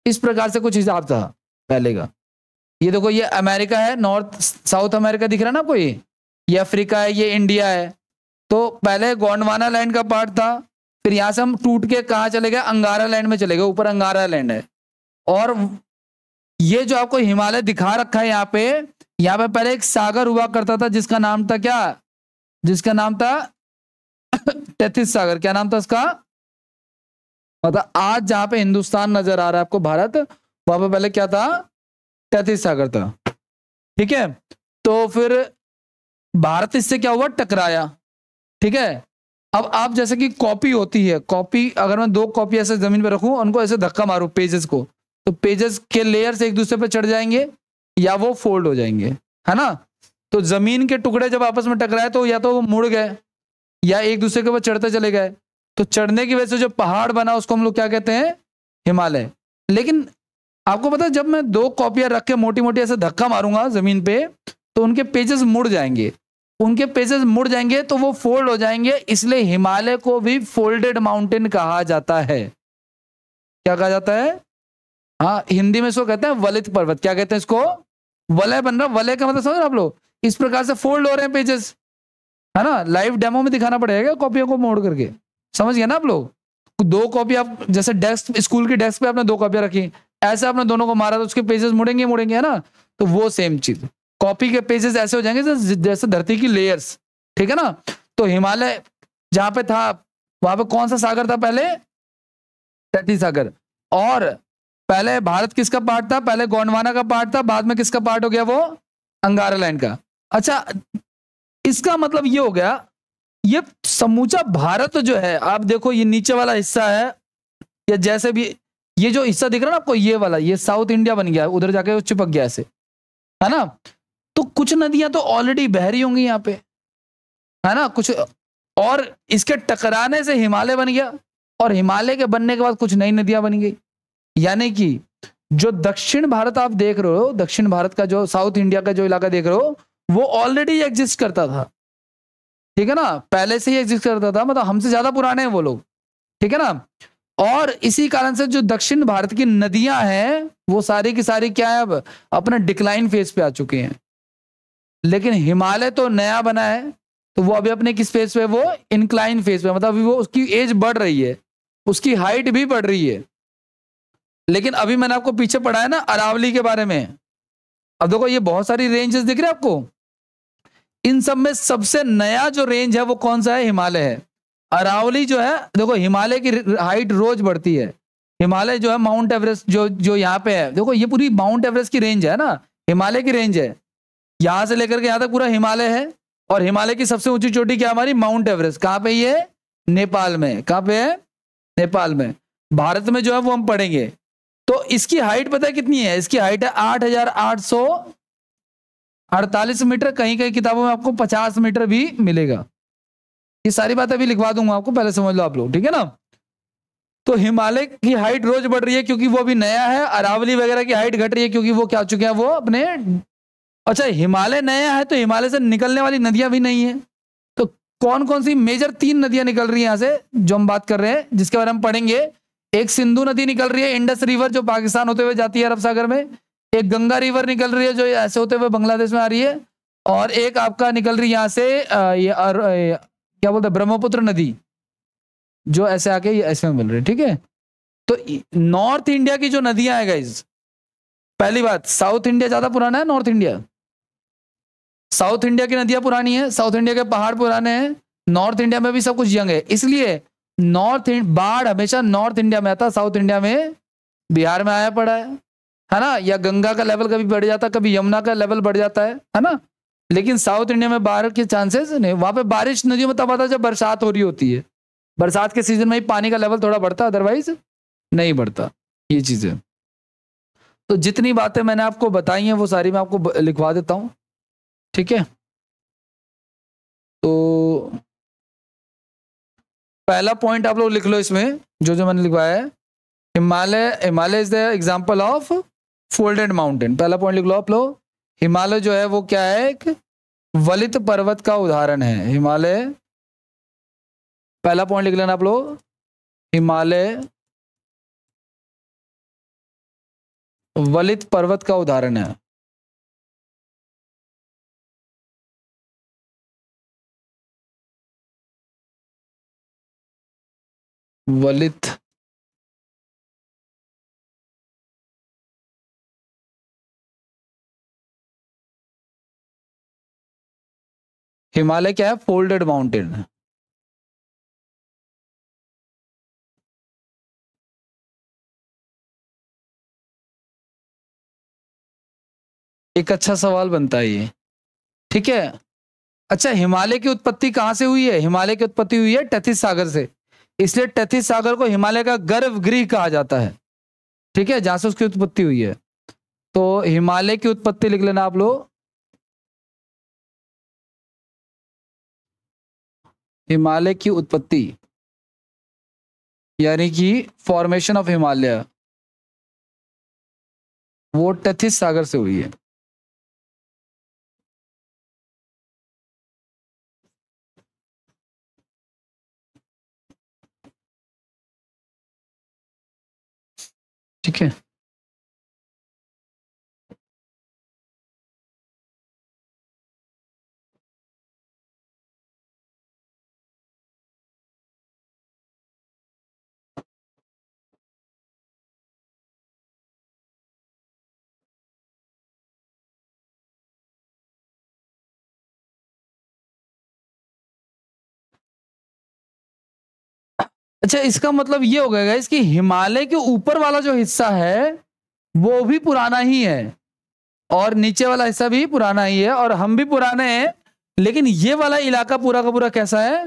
B: इस प्रकार से कुछ हिसाब था पहले का ये देखो ये अमेरिका है नॉर्थ साउथ अमेरिका दिख रहा है ना आपको ये ये अफ्रीका है ये इंडिया है तो पहले गोंडवाना लैंड का पार्ट था फिर यहां से हम टूट के कहा चले गए अंगारा लैंड में चले गए ऊपर अंगारा लैंड है और ये जो आपको हिमालय दिखा रखा है यहाँ पे यहाँ पे पहले एक सागर हुआ करता था जिसका नाम था क्या जिसका नाम था तैतीस सागर क्या नाम था उसका मतलब आज जहां पे हिंदुस्तान नजर आ रहा है आपको भारत वहां पे पहले क्या था तैतीस सागर था ठीक है तो फिर भारत इससे क्या हुआ टकराया ठीक है अब आप जैसे कि कॉपी होती है कॉपी अगर मैं दो कॉपी ऐसे जमीन पर रखूं उनको ऐसे धक्का मारूं पेजेस को तो पेजेस के लेयर्स एक दूसरे पर चढ़ जाएंगे या वो फोल्ड हो जाएंगे है ना तो जमीन के टुकड़े जब आपस में टकराए तो या तो वो मुड़ गए या एक दूसरे के ऊपर चढ़ते चले गए तो चढ़ने की वजह से जो पहाड़ बना उसको हम लोग क्या कहते हैं हिमालय लेकिन आपको पता है जब मैं दो कॉपियां रख के मोटी मोटी ऐसे धक्का मारूंगा जमीन पे तो उनके पेजेस मुड़ जाएंगे उनके पेजेस मुड़ जाएंगे तो वो फोल्ड हो जाएंगे इसलिए हिमालय को भी फोल्डेड माउंटेन कहा जाता है क्या कहा जाता है हाँ हिंदी में इसको कहते हैं वलित पर्वत क्या कहते हैं इसको वलय बन रहा वलय का मतलब समझ रहे आप लोग इस प्रकार से फोल्ड हो रहे हैं पेजेस है ना लाइव डेमो में दिखाना पड़ेगा कॉपियों को मोड़ करके समझ गए ना आप लोग दो कॉपी आप जैसे डेस्क स्कूल की डेस्क पे आपने दो कॉपियां रखी ऐसे आपने दोनों को मारा तो उसके पेजेस मुड़ेंगे मुड़ेंगे है ना तो वो सेम चीज कॉपी के पेजेस ऐसे हो जाएंगे जैसे धरती की लेयर्स ठीक है ना तो हिमालय जहां पे था वहां पे कौन सा सागर था पहले टी सागर और पहले भारत किसका पार्ट था पहले गोंडवाना का पार्ट था बाद में किसका पार्ट हो गया वो अंगारा लैंड का अच्छा इसका मतलब ये हो गया ये समूचा भारत जो है आप देखो ये नीचे वाला हिस्सा है या जैसे भी ये जो हिस्सा दिख रहा है ना आपको ये वाला ये साउथ इंडिया बन गया उधर जाके चिपक गया ऐसे है ना तो कुछ नदियां तो ऑलरेडी बह रही होंगी यहाँ पे है ना कुछ और इसके टकराने से हिमालय बन गया और हिमालय के बनने के बाद कुछ नई नदियां बन गई यानी कि जो दक्षिण भारत आप देख रहे हो दक्षिण भारत का जो साउथ इंडिया का जो इलाका देख रहे हो वो ऑलरेडी एग्जिस्ट करता था ठीक है ना पहले से ही एग्जिस्ट करता था मतलब हमसे ज्यादा पुराने हैं वो लोग ठीक है ना और इसी कारण से जो दक्षिण भारत की नदियां हैं वो सारी की सारी क्या है अब अपने डिक्लाइन फेज पे आ चुके हैं लेकिन हिमालय तो नया बना है तो वो अभी अपने किस फेज पे वो इंक्लाइन फेज पे मतलब अभी वो उसकी एज बढ़ रही है उसकी हाइट भी बढ़ रही है लेकिन अभी मैंने आपको पीछे पढ़ाया ना अरावली के बारे में अब देखो ये बहुत सारी रेंजेस दिख रहे हैं आपको इन सब में सबसे नया जो रेंज है वो कौन सा है हिमालय है अरावली जो है देखो हिमालय की हाइट रोज बढ़ती है हिमालय जो है माउंट एवरेस्ट जो जो यहाँ पे है देखो ये पूरी माउंट एवरेस्ट की रेंज है ना हिमालय की रेंज है यहां से लेकर के यहां तक पूरा हिमालय है और हिमालय की सबसे ऊंची चोटी क्या हमारी माउंट एवरेस्ट कहां पे ये नेपाल में कहां पे है नेपाल में भारत में जो है वो हम पढ़ेंगे तो इसकी हाइट पता है कितनी है इसकी हाइट है आठ हजार आठ सौ अड़तालीस मीटर कहीं कहीं किताबों में आपको पचास मीटर भी मिलेगा ये सारी बात अभी लिखवा दूंगा आपको पहले समझ लो आप लोग ठीक है ना तो हिमालय की हाइट रोज बढ़ रही है क्योंकि वो अभी नया है अरावली वगैरह की हाइट घट रही है क्योंकि वो क्या चुके हैं वो अपने अच्छा हिमालय नया है तो हिमालय से निकलने वाली नदियां भी नहीं है तो कौन कौन सी मेजर तीन नदियां निकल रही हैं यहाँ से जो हम बात कर रहे हैं जिसके बारे में पढ़ेंगे एक सिंधु नदी निकल रही है इंडस रिवर जो पाकिस्तान होते हुए जाती है अरब सागर में एक गंगा रिवर निकल रही है जो ऐसे होते हुए बांग्लादेश में आ रही है और एक आपका निकल रही है यहाँ से ये क्या बोलते हैं ब्रह्मपुत्र नदी जो ऐसे आके ऐसे में मिल रही है ठीक है तो नॉर्थ इंडिया की जो नदियां है गाइज पहली बात साउथ इंडिया ज्यादा पुराना है नॉर्थ इंडिया साउथ इंडिया की नदियां पुरानी है साउथ इंडिया के पहाड़ पुराने हैं नॉर्थ इंडिया में भी सब कुछ यंग है इसलिए नॉर्थ बाढ़ हमेशा नॉर्थ इंडिया में आता साउथ इंडिया में बिहार में आया पड़ा है है ना या गंगा का लेवल कभी बढ़ जाता है कभी यमुना का लेवल बढ़ जाता है है ना लेकिन साउथ इंडिया में बाढ़ के चांसेस नहीं वहां पे बारिश नदियों में तब आता जब बरसात हो रही होती है बरसात के सीजन में ही पानी का लेवल थोड़ा बढ़ता अदरवाइज नहीं बढ़ता ये चीज़ें तो जितनी बातें मैंने आपको बताई हैं वो सारी मैं आपको लिखवा देता हूँ ठीक है
A: तो पहला पॉइंट आप लोग लिख लो
B: इसमें जो जो मैंने लिखवाया है Himalaya Himalaya is the example of folded mountain पहला पॉइंट लिख लो आप लोग हिमालय जो है वो क्या है एक वलित पर्वत
A: का उदाहरण है हिमालय पहला पॉइंट लिख लेना आप लोग हिमालय वलित पर्वत का उदाहरण है वलित हिमालय क्या है फोल्डेड माउंटेन एक अच्छा सवाल बनता है ये ठीक है
B: अच्छा हिमालय की उत्पत्ति कहां से हुई है हिमालय की उत्पत्ति हुई है टथिस सागर से इसलिए टैथिस सागर को हिमालय का गर्भगृह कहा जाता है ठीक है जहां से उसकी उत्पत्ति हुई है
A: तो हिमालय की उत्पत्ति लिख लेना आप लोग हिमालय की उत्पत्ति यानी कि फॉर्मेशन ऑफ हिमालय वो टथिस सागर से हुई है ठीक है अच्छा इसका मतलब ये हो गया इसकी हिमालय के ऊपर वाला जो हिस्सा है वो भी पुराना
B: ही है और नीचे वाला हिस्सा भी पुराना ही है और हम भी पुराने हैं लेकिन ये वाला इलाका पूरा का पूरा कैसा है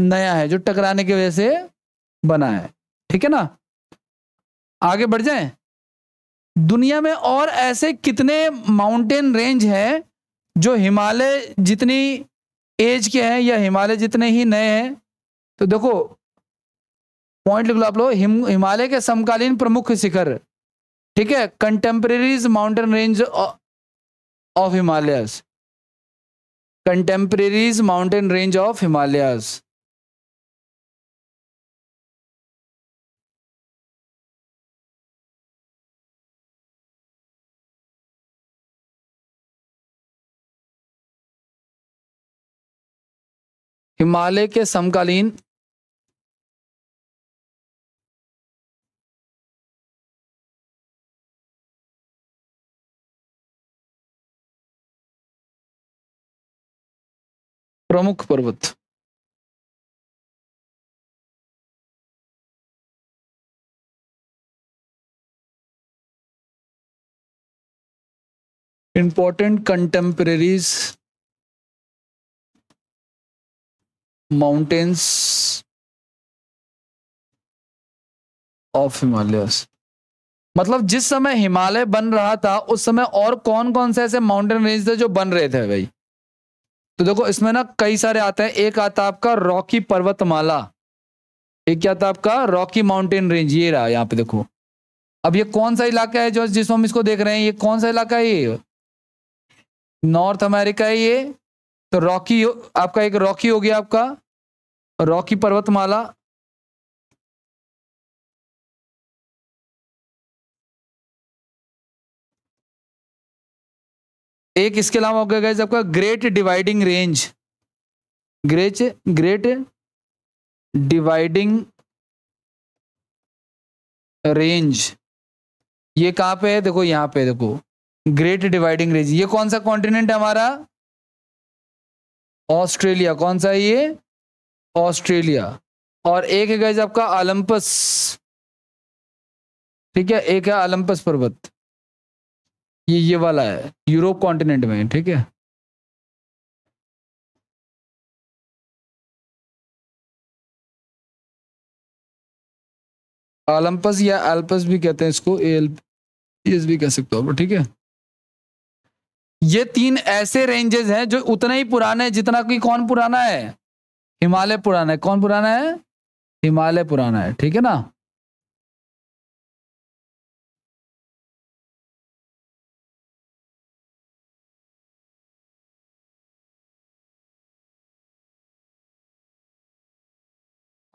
B: नया है जो टकराने की वजह से बना है ठीक है ना आगे बढ़ जाएं दुनिया में और ऐसे कितने माउंटेन रेंज हैं जो हिमालय जितनी एज के हैं या हिमालय जितने ही नए हैं तो देखो पॉइंट लिख लो आप लोग हिम, हिमालय के समकालीन प्रमुख शिखर ठीक है contemporaries
A: mountain range of Himalayas contemporaries mountain range of Himalayas Himalaya के समकालीन प्रमुख पर्वत important contemporaries mountains of Himalayas मतलब जिस समय हिमालय बन रहा
B: था उस समय और कौन कौन से ऐसे माउंटेन रेंज थे जो बन रहे थे भाई तो देखो इसमें ना कई सारे आते हैं एक आता है आपका रॉकी पर्वतमाला एक क्या था आपका रॉकी माउंटेन रेंज ये रहा यहाँ पे देखो अब ये कौन सा इलाका है जो जिसमें हम इसको देख रहे हैं ये कौन सा इलाका है ये नॉर्थ अमेरिका है ये तो रॉकी
A: आपका एक रॉकी हो गया आपका रॉकी पर्वतमाला एक इसके अलावा हो गया गाइज आपका great dividing range
B: great great dividing range ये कहां पे है देखो यहां पे देखो ग्रेट डिवाइडिंग रेंज ये कौन सा कॉन्टिनेंट हमारा ऑस्ट्रेलिया कौन सा है ये ऑस्ट्रेलिया और एक है गाइज आपका ओलंपस
A: ठीक है एक है ओलंपस पर्वत ये ये वाला है यूरोप कॉन्टिनेंट में ठीक है ओलंपस या एल्पस भी कहते हैं इसको एल एस भी कह सकते हो ठीक
B: है ये तीन ऐसे रेंजेस हैं जो उतना ही पुराने हैं जितना
A: कि कौन पुराना है हिमालय पुराना है कौन पुराना है हिमालय पुराना है ठीक है ना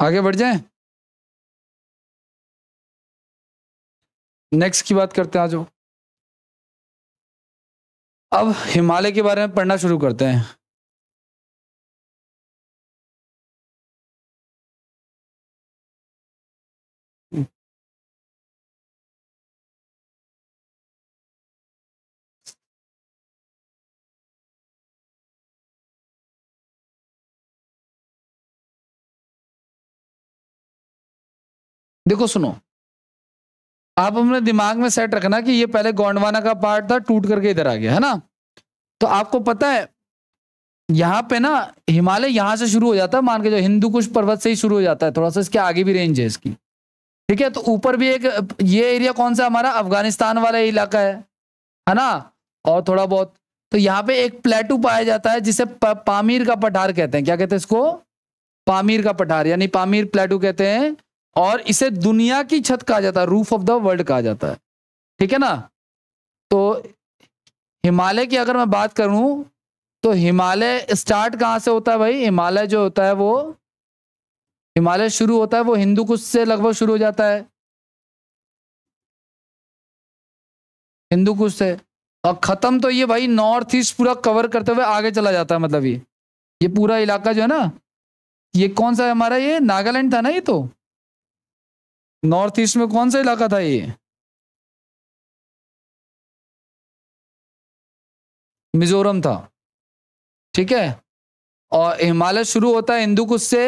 A: आगे बढ़ जाएं नेक्स्ट की बात करते हैं आज अब हिमालय के बारे में पढ़ना शुरू करते हैं देखो सुनो आप अपने दिमाग में सेट रखना कि ये पहले गोंडवाना का
B: पार्ट था टूट करके इधर आ गया है ना तो आपको पता है यहाँ पे ना हिमालय यहाँ से शुरू हो जाता है मान के जो हिंदू कुश पर्वत से ही शुरू हो जाता है थोड़ा सा इसके आगे भी रेंज है इसकी ठीक है तो ऊपर भी एक ये एरिया कौन सा हमारा अफगानिस्तान वाला इलाका है है ना और थोड़ा बहुत तो यहाँ पे एक प्लेटू पाया जाता है जिसे पामीर का पठार कहते हैं क्या कहते हैं इसको पामीर का पठार यानी पामीर प्लेटू कहते हैं और इसे दुनिया की छत कहा जाता है रूफ ऑफ द वर्ल्ड कहा जाता है ठीक है ना तो हिमालय की अगर मैं बात करूं तो हिमालय स्टार्ट कहाँ से होता है भाई हिमालय जो होता है वो हिमालय शुरू होता है वो हिंदू कुश से लगभग शुरू हो जाता है हिंदू कुश से और ख़त्म तो ये भाई नॉर्थ ईस्ट पूरा कवर करते हुए आगे चला जाता है मतलब ये ये पूरा इलाका जो है ना ये कौन सा है हमारा ये नागालैंड था ना ये तो
A: नॉर्थ ईस्ट में कौन सा इलाका था ये मिजोरम था ठीक है और हिमालय शुरू होता है हिंदू कुश से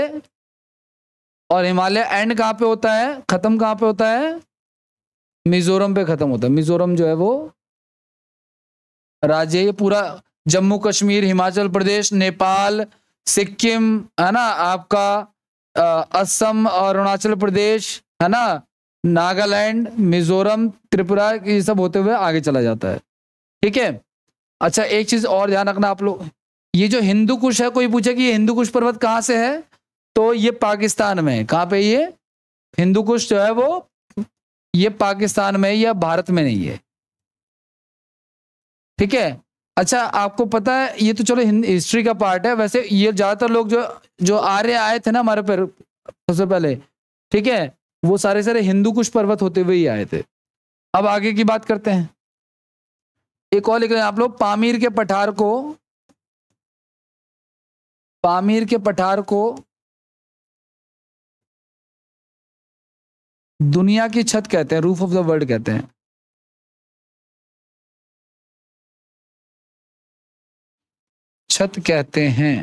A: और हिमालय एंड कहाँ पे होता
B: है खत्म कहाँ पे होता है मिजोरम पे खत्म होता है मिजोरम जो है वो राज्य ये पूरा जम्मू कश्मीर हिमाचल प्रदेश नेपाल सिक्किम है ना आपका असम अरुणाचल प्रदेश है ना नागालैंड मिजोरम त्रिपुरा ये सब होते हुए आगे चला जाता है ठीक है अच्छा एक चीज और ध्यान रखना आप लोग ये जो हिंदू कुश है कोई पूछे कि ये हिंदू कुश पर्वत कहाँ से है तो ये पाकिस्तान में है कहाँ पे ये हिंदू कुश जो है वो ये पाकिस्तान में या भारत में नहीं है ठीक है अच्छा आपको पता है ये तो चलो हिस्ट्री का पार्ट है वैसे ये ज्यादातर लोग जो जो आर्य आए थे ना हमारे पर सबसे पहले ठीक है वो सारे सारे हिंदू कुश पर्वत होते हुए ही आए थे अब आगे की बात करते हैं
A: एक और लिख रहे हैं आप लोग पामीर के पठार को पामीर के पठार को दुनिया की छत कहते हैं रूफ ऑफ द वर्ल्ड कहते हैं छत कहते हैं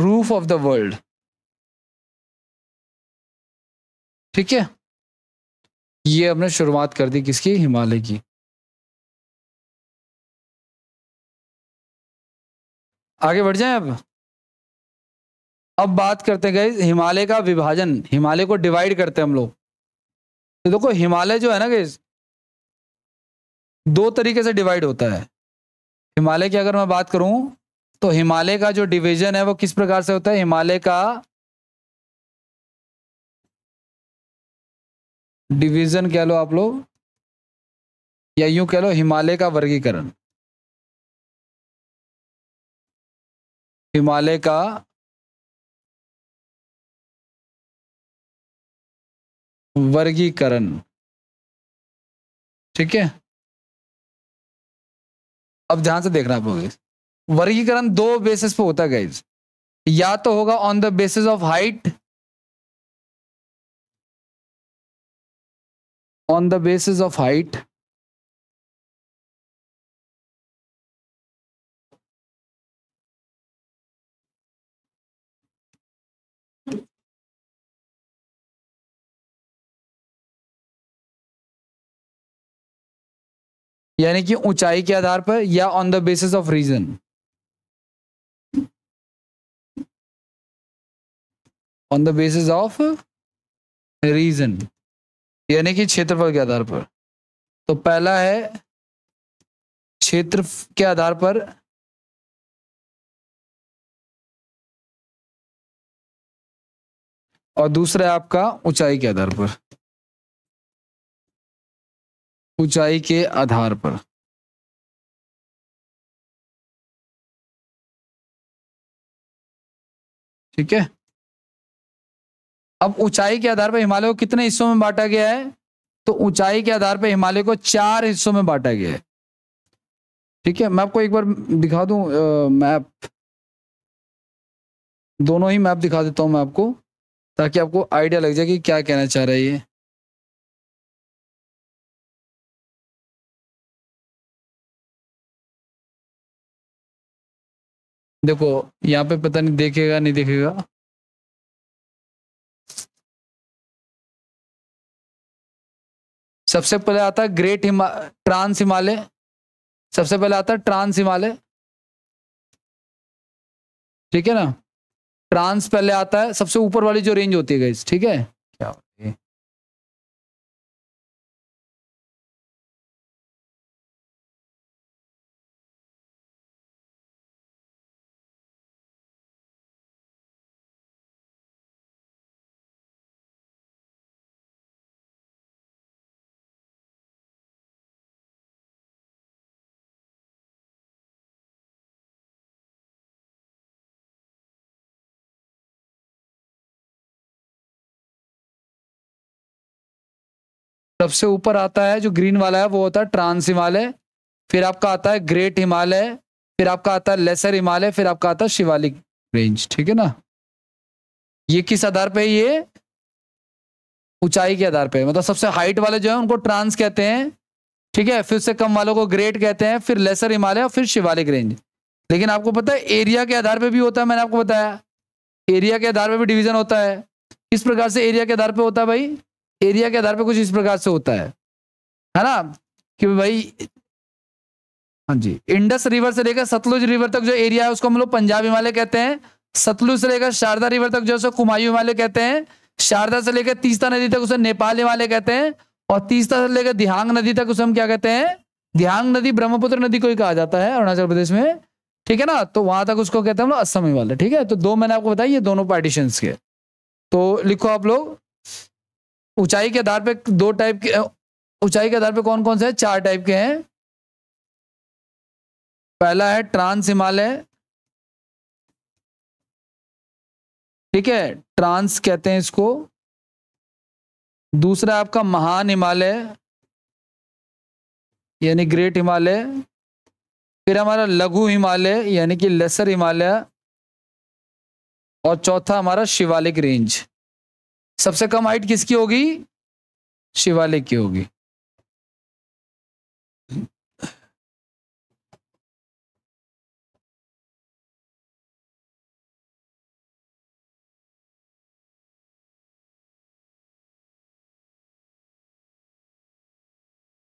A: रूफ ऑफ द वर्ल्ड ठीक है ये हमने शुरुआत कर दी किसकी हिमालय की आगे बढ़ जाए अब अब बात करते गए हिमालय का विभाजन हिमालय को
B: डिवाइड करते हैं हम लोग तो देखो हिमालय जो है ना गई दो तरीके से डिवाइड होता है हिमालय की अगर मैं बात करूं तो हिमालय का
A: जो डिवीजन है वो किस प्रकार से होता है हिमालय का डिवीजन कह लो आप लोग या यूं कह लो हिमालय का वर्गीकरण हिमालय का वर्गीकरण ठीक है अब ध्यान से देखना आप लोग वर्गीकरण दो बेसिस पे होता है गाइज या तो होगा on the basis of height on the basis of height यानी कि ऊंचाई के आधार पर या on the basis of region on the basis of region यानी कि क्षेत्रफल के आधार पर तो पहला है क्षेत्र के आधार पर और दूसरा है आपका ऊंचाई के आधार पर ऊंचाई के आधार पर ठीक है अब ऊंचाई के
B: आधार पर हिमालय को कितने हिस्सों में बांटा गया है तो ऊंचाई के आधार पर हिमालय को चार हिस्सों में बांटा गया है ठीक है मैं आपको एक बार दिखा दूं मैप
A: दोनों ही मैप दिखा देता हूं मैं आपको ताकि आपको आइडिया लग जाए कि क्या कहना चाह रहा है ये देखो यहाँ पे पता नहीं देखेगा नहीं देखेगा सबसे पहले आता है ग्रेट हिमा ट्रांस हिमालय सबसे पहले आता है ट्रांस हिमालय ठीक है ना ट्रांस पहले आता है सबसे ऊपर वाली जो रेंज होती है गाइस ठीक है सबसे ऊपर आता है जो ग्रीन वाला है वो होता है ट्रांस
B: हिमालय फिर आपका आता है ग्रेट हिमालय फिर आपका आता है लेसर हिमालय फिर आपका आता है शिवालिक रेंज ठीक है ना ये किस आधार पे ये ऊंचाई के आधार पे मतलब सबसे हाइट वाले जो है उनको ट्रांस कहते हैं ठीक है फिर उससे कम वालों को ग्रेट कहते हैं फिर लेसर हिमालय और फिर शिवालिक रेंज लेकिन आपको पता है एरिया के आधार पे भी होता है मैंने आपको बताया एरिया के आधार पे भी डिवीजन होता है किस प्रकार से एरिया के आधार पे होता है भाई एरिया के आधार पर कुछ इस प्रकार से होता है है ना कि भाई हाँ जी इंडस रिवर से लेकर सतलुज रिवर तक जो एरिया है उसको हम लोग पंजाब हिमालय कहते हैं सतलुज से लेकर शारदा रिवर तक जो है कुमायू हिमालय कहते हैं शारदा से लेकर तीस्ता नदी तक उसे नेपाल हिमालय कहते हैं और तीस्ता से लेकर दिहांग नदी तक उसे हम क्या कहते हैं दिहांग नदी ब्रह्मपुत्र नदी को ही कहा जाता है अरुणाचल प्रदेश में ठीक है ना तो वहां तक उसको कहते हैं हम लोग असम हिमालय ठीक है तो दो मैंने आपको बताया ये दोनों पार्टीशन के तो लिखो आप लोग ऊंचाई के आधार पे दो टाइप के ऊंचाई के आधार पे कौन कौन से है चार टाइप के हैं
A: पहला है ट्रांस हिमालय ठीक है ट्रांस कहते हैं इसको दूसरा आपका महान हिमालय यानी
B: ग्रेट हिमालय फिर हमारा लघु हिमालय यानी कि लेसर हिमालय
A: और चौथा हमारा शिवालिक रेंज सबसे कम हाइट किसकी होगी शिवालिक की होगी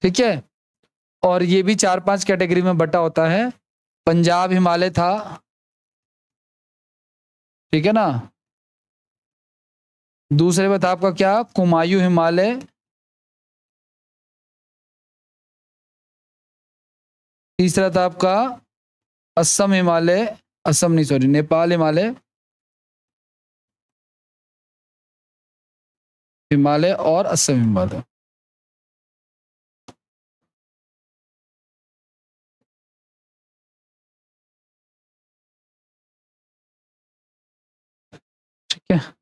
A: ठीक है और ये भी चार पांच कैटेगरी में बटा होता है पंजाब हिमालय था ठीक है ना दूसरे बता आपका क्या कुमायू हिमालय तीसरा था आपका असम हिमालय असम नहीं सॉरी नेपाल हिमालय हिमालय और असम हिमालय ठीक है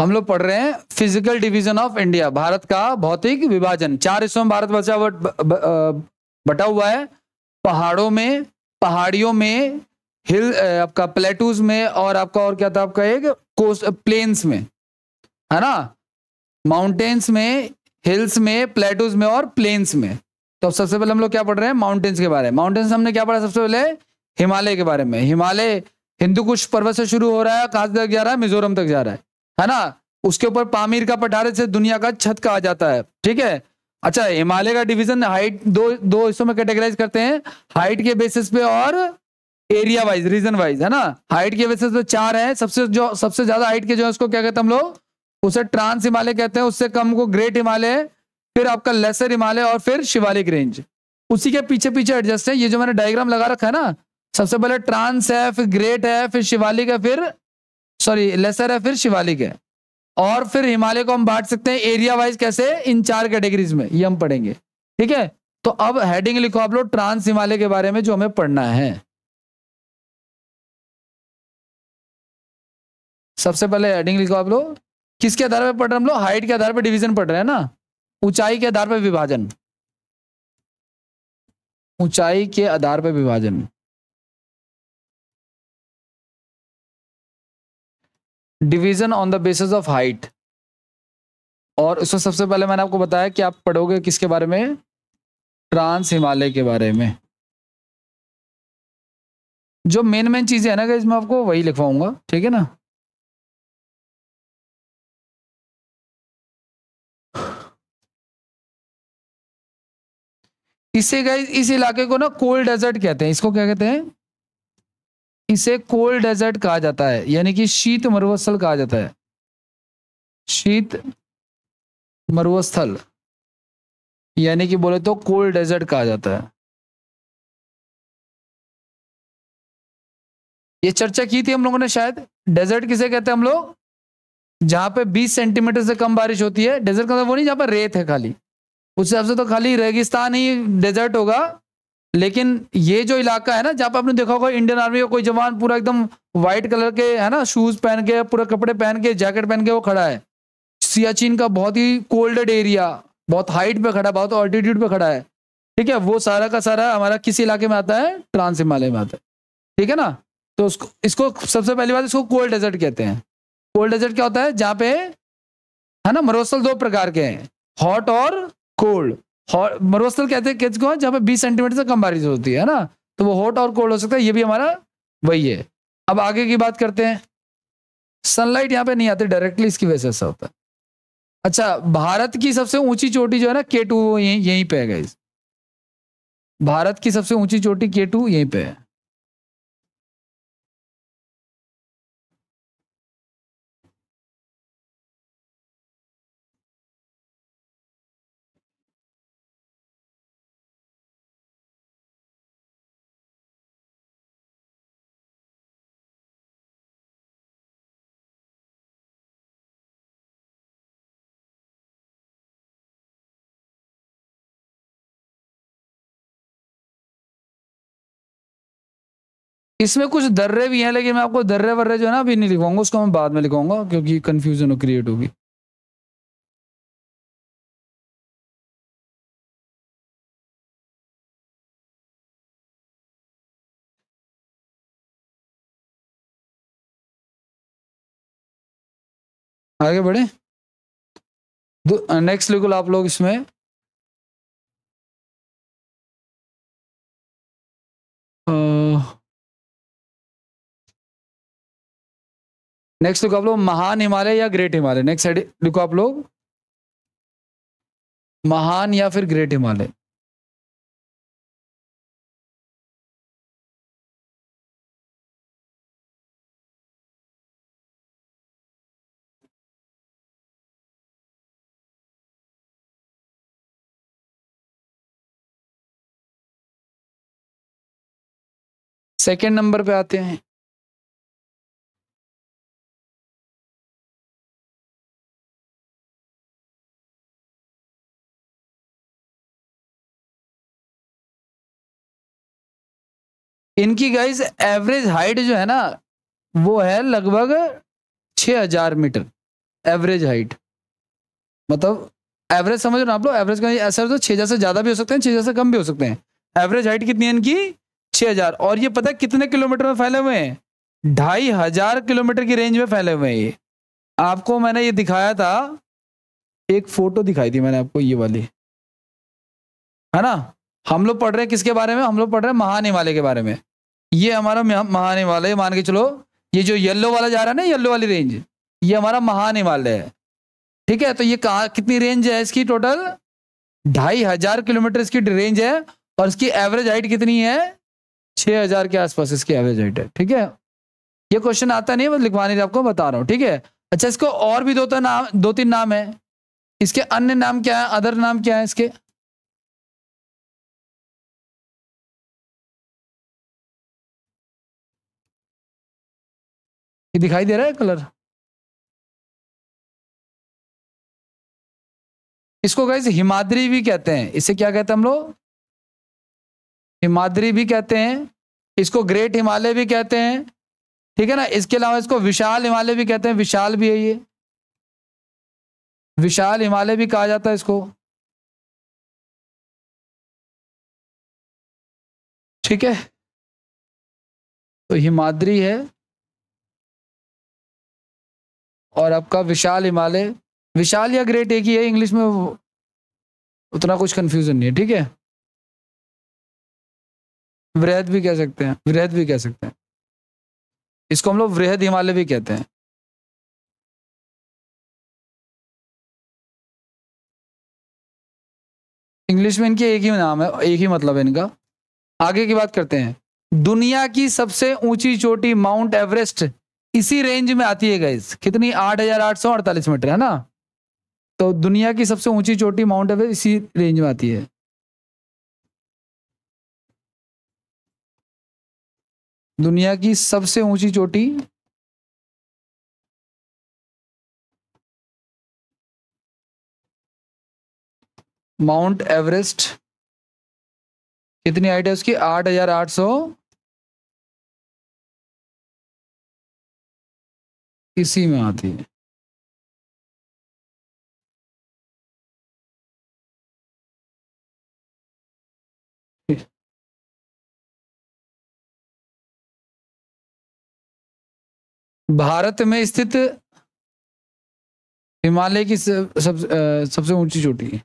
A: हम लोग पढ़ रहे हैं physical division of India Bharat का भौतिक विभाजन
B: चार हिस्सों में भारत बचा बट, बटा हुआ है पहाड़ों में पहाड़ियों में हिल आपका प्लेटूज में और आपका और क्या था आपका एक कोस्ट प्लेन्स में है ना माउंटेन्स में हिल्स में प्लेटूज में और प्लेन्स में तो सबसे पहले हम लोग क्या पढ़ रहे हैं माउंटेन्स के बारे में माउंटेन्स हमने क्या पढ़ा सबसे पहले हिमालय के बारे में हिमालय हिंदू कुश पर्वत से शुरू हो रहा है कहा तक जा रहा है मिजोरम तक जा रहा है है ना उसके ऊपर पामीर का पठारे से दुनिया का छत कहा जाता है ठीक है अच्छा हिमालय का डिवीजन हाइट दो दो हिस्सों में कैटेगराइज करते हैं हाइट के बेसिस पे और एरिया वाइज रीजन वाइज है ना हाइट के बेसिस पे चार है सबसे जो सबसे ज्यादा हाइट के जो है उसको क्या कहते हैं हम लोग उसे ट्रांस हिमालय कहते हैं उससे कम को ग्रेट हिमालय फिर आपका लेसर हिमालय और फिर शिवालिक रेंज उसी के पीछे पीछे एडजस्ट है ये जो मैंने डायग्राम लगा रखा है ना सबसे पहले ट्रांस है फिर ग्रेट है फिर शिवालिक है फिर सॉरी लेसर है फिर शिवालिक है और फिर हिमालय को हम बांट सकते हैं एरिया वाइज कैसे इन चार कैटेगरीज में ये हम पढ़ेंगे ठीक है तो अब हेडिंग लिखो आप लोग ट्रांस हिमालय के बारे में जो हमें पढ़ना है
A: सबसे पहले हेडिंग लिखो आप लोग किसके आधार पर पढ़ रहे हम लोग हाइट के आधार पर डिवीजन पढ़ रहे हैं ना ऊंचाई के आधार पर विभाजन ऊंचाई के आधार पर विभाजन division on the basis of height और उसमें सबसे पहले मैंने आपको बताया कि आप
B: पढ़ोगे किसके बारे में ट्रांस हिमालय के बारे में
A: जो मेन मेन चीजें है ना इसमें आपको वही लिखवाऊंगा ठीक है ना इससे गई इस इलाके को ना कोल्ड डेजर्ट कहते हैं इसको क्या कहते
B: हैं इसे कोल्ड डेजर्ट कहा जाता है यानी कि शीत मरुस्थल कहा
A: जाता है शीत मरुस्थल यानी कि बोले तो कोल्ड डेजर्ट कहा जाता है ये चर्चा की थी हम लोगों ने शायद डेजर्ट किसे कहते हैं हम
B: लोग जहां पे 20 सेंटीमीटर से कम बारिश होती है डेजर्ट का मतलब वो नहीं जहां पर रेत है खाली उस हिसाब से तो खाली रेगिस्तान ही डेजर्ट होगा लेकिन ये जो इलाका है ना जहाँ पर आपने देखा होगा इंडियन आर्मी का कोई जवान पूरा एकदम व्हाइट कलर के है ना शूज पहन के पूरा कपड़े पहन के जैकेट पहन के वो खड़ा है सियाचिन का बहुत ही कोल्डेड एरिया बहुत हाइट पे खड़ा बहुत ऑल्टीट्यूड पे खड़ा है ठीक है वो सारा का सारा हमारा किस इलाके में आता है ट्रांस हिमालय में आता है ठीक है ना तो उसको इसको सबसे पहली बात इसको कोल्ड डेजर्ट कहते हैं कोल्ड डेजर्ट क्या होता है जहाँ पे है ना मरोसल दो प्रकार के हैं हॉट और कोल्ड मरुस्थल कहते हैं किड्स को जहाँ पे बीस सेंटीमीटर से कम बारिश होती है ना तो वो हॉट और कोल्ड हो सकता है ये भी हमारा वही है अब आगे की बात करते हैं सनलाइट यहाँ पे नहीं आती डायरेक्टली इसकी वजह से ऐसा होता है अच्छा भारत की सबसे ऊंची चोटी जो है ना के
A: टू यहीं यहीं पे है गई भारत की सबसे ऊंची चोटी के टू यहीं पे है इसमें कुछ दर्रे भी हैं लेकिन मैं आपको दर्रे वर्रे जो है ना अभी नहीं लिखवाऊंगा उसको मैं बाद में लिखवाऊंगा क्योंकि कन्फ्यूजन क्रिएट होगी आगे बढ़े नेक्स्ट लिखो आप लोग इसमें आ, नेक्स्ट देखो आप लोग महान हिमालय या ग्रेट हिमालय नेक्स्ट साइड देखो आप लोग महान या फिर ग्रेट हिमालय सेकेंड नंबर पे आते हैं इनकी गाइस एवरेज हाइट जो है ना वो है लगभग 6000
B: मीटर एवरेज हाइट मतलब एवरेज समझ ना आप लोग एवरेज का ऐसा तो छः से ज़्यादा भी हो सकते हैं हजार से कम भी हो सकते हैं एवरेज हाइट कितनी है इनकी छः हज़ार और ये पता है कितने किलोमीटर में फैले हुए हैं ढाई हज़ार किलोमीटर की रेंज में फैले हुए हैं ये आपको मैंने ये दिखाया था एक फ़ोटो दिखाई थी मैंने आपको ये वाली है ना हम लोग पढ़ रहे हैं किसके बारे में हम लोग पढ़ रहे हैं महान हिमालय के बारे में ये हमारा महान हिमालय मान के चलो ये जो येल्लो वाला जा रहा है ना येल्लो वाली रेंज ये हमारा महान हिमालय है ठीक है तो ये कहा कितनी रेंज है इसकी टोटल ढाई हजार किलोमीटर इसकी रेंज है और इसकी एवरेज हाइट कितनी है छः हजार के आसपास इसकी एवरेज हाइट है ठीक है ये क्वेश्चन आता नहीं है लिखवाने आपको बता रहा हूँ ठीक है
A: अच्छा इसको और भी दो तीन तो नाम दो तीन नाम है इसके अन्य नाम क्या है अदर नाम क्या है इसके दिखाई दे रहा है कलर इसको गाइज हिमाद्री भी कहते हैं इसे क्या कहते हैं हम लोग हिमाद्री भी कहते हैं
B: इसको ग्रेट हिमालय भी कहते हैं ठीक है ना इसके अलावा इसको विशाल हिमालय भी कहते हैं विशाल
A: भी है ये विशाल हिमालय भी कहा जाता है इसको ठीक है तो हिमाद्री है और आपका विशाल हिमालय विशाल या ग्रेट एक ही है इंग्लिश में उतना कुछ कंफ्यूजन नहीं है ठीक है वृहद भी कह सकते हैं वृहद भी कह सकते हैं इसको हम लोग वृहद हिमालय भी कहते हैं इंग्लिश में इनके एक ही नाम है एक ही मतलब है इनका आगे की बात करते हैं
B: दुनिया की सबसे ऊंची चोटी माउंट एवरेस्ट इसी रेंज में आती है गैस कितनी आठ हजार आठ सौ अड़तालीस मीटर है ना तो दुनिया की सबसे ऊंची चोटी माउंट एवरेस्ट इसी
A: रेंज में आती है दुनिया की सबसे ऊंची चोटी माउंट एवरेस्ट कितनी हाइट है उसकी आठ हजार आठ सौ इसी में आती है भारत में स्थित हिमालय की सब सबसे ऊंची चोटी है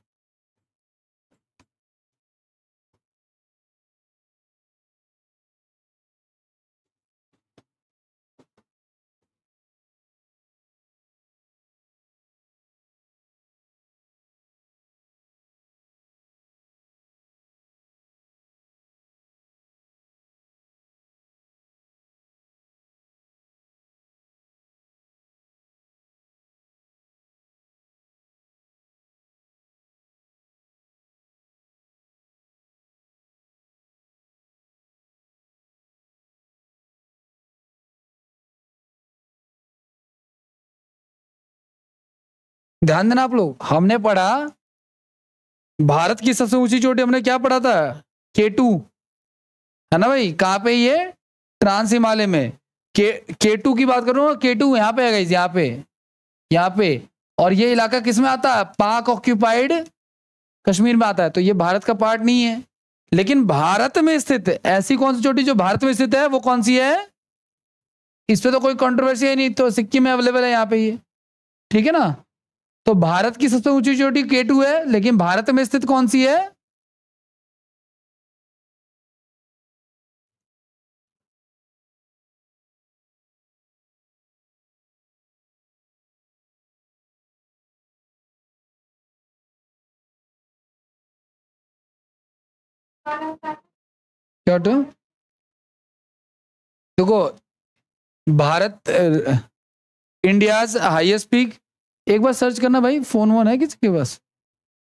A: ध्यान देना आप लोग हमने पढ़ा
B: भारत की सबसे ऊंची चोटी हमने क्या पढ़ा था के टू है ना भाई कहाँ पे ये ट्रांस हिमालय में के के टू की बात करूँ के टू यहाँ पे है गई यहाँ पे यहाँ पे और ये इलाका किस में आता है पाक ऑक्यूपाइड कश्मीर में आता है तो ये भारत का पार्ट नहीं है लेकिन भारत में स्थित ऐसी कौन सी चोटी जो भारत में स्थित है वो कौन सी है इस पर तो कोई कॉन्ट्रोवर्सी है नहीं तो सिक्किम में अवेलेबल है यहाँ पे ये
A: ठीक है ना तो भारत की सबसे ऊंची चोटी के है लेकिन भारत में स्थित कौन सी है क्या देखो भारत इंडियाज
B: हाईएस्ट पीक एक बार सर्च करना भाई फोन वोन है किसी के पास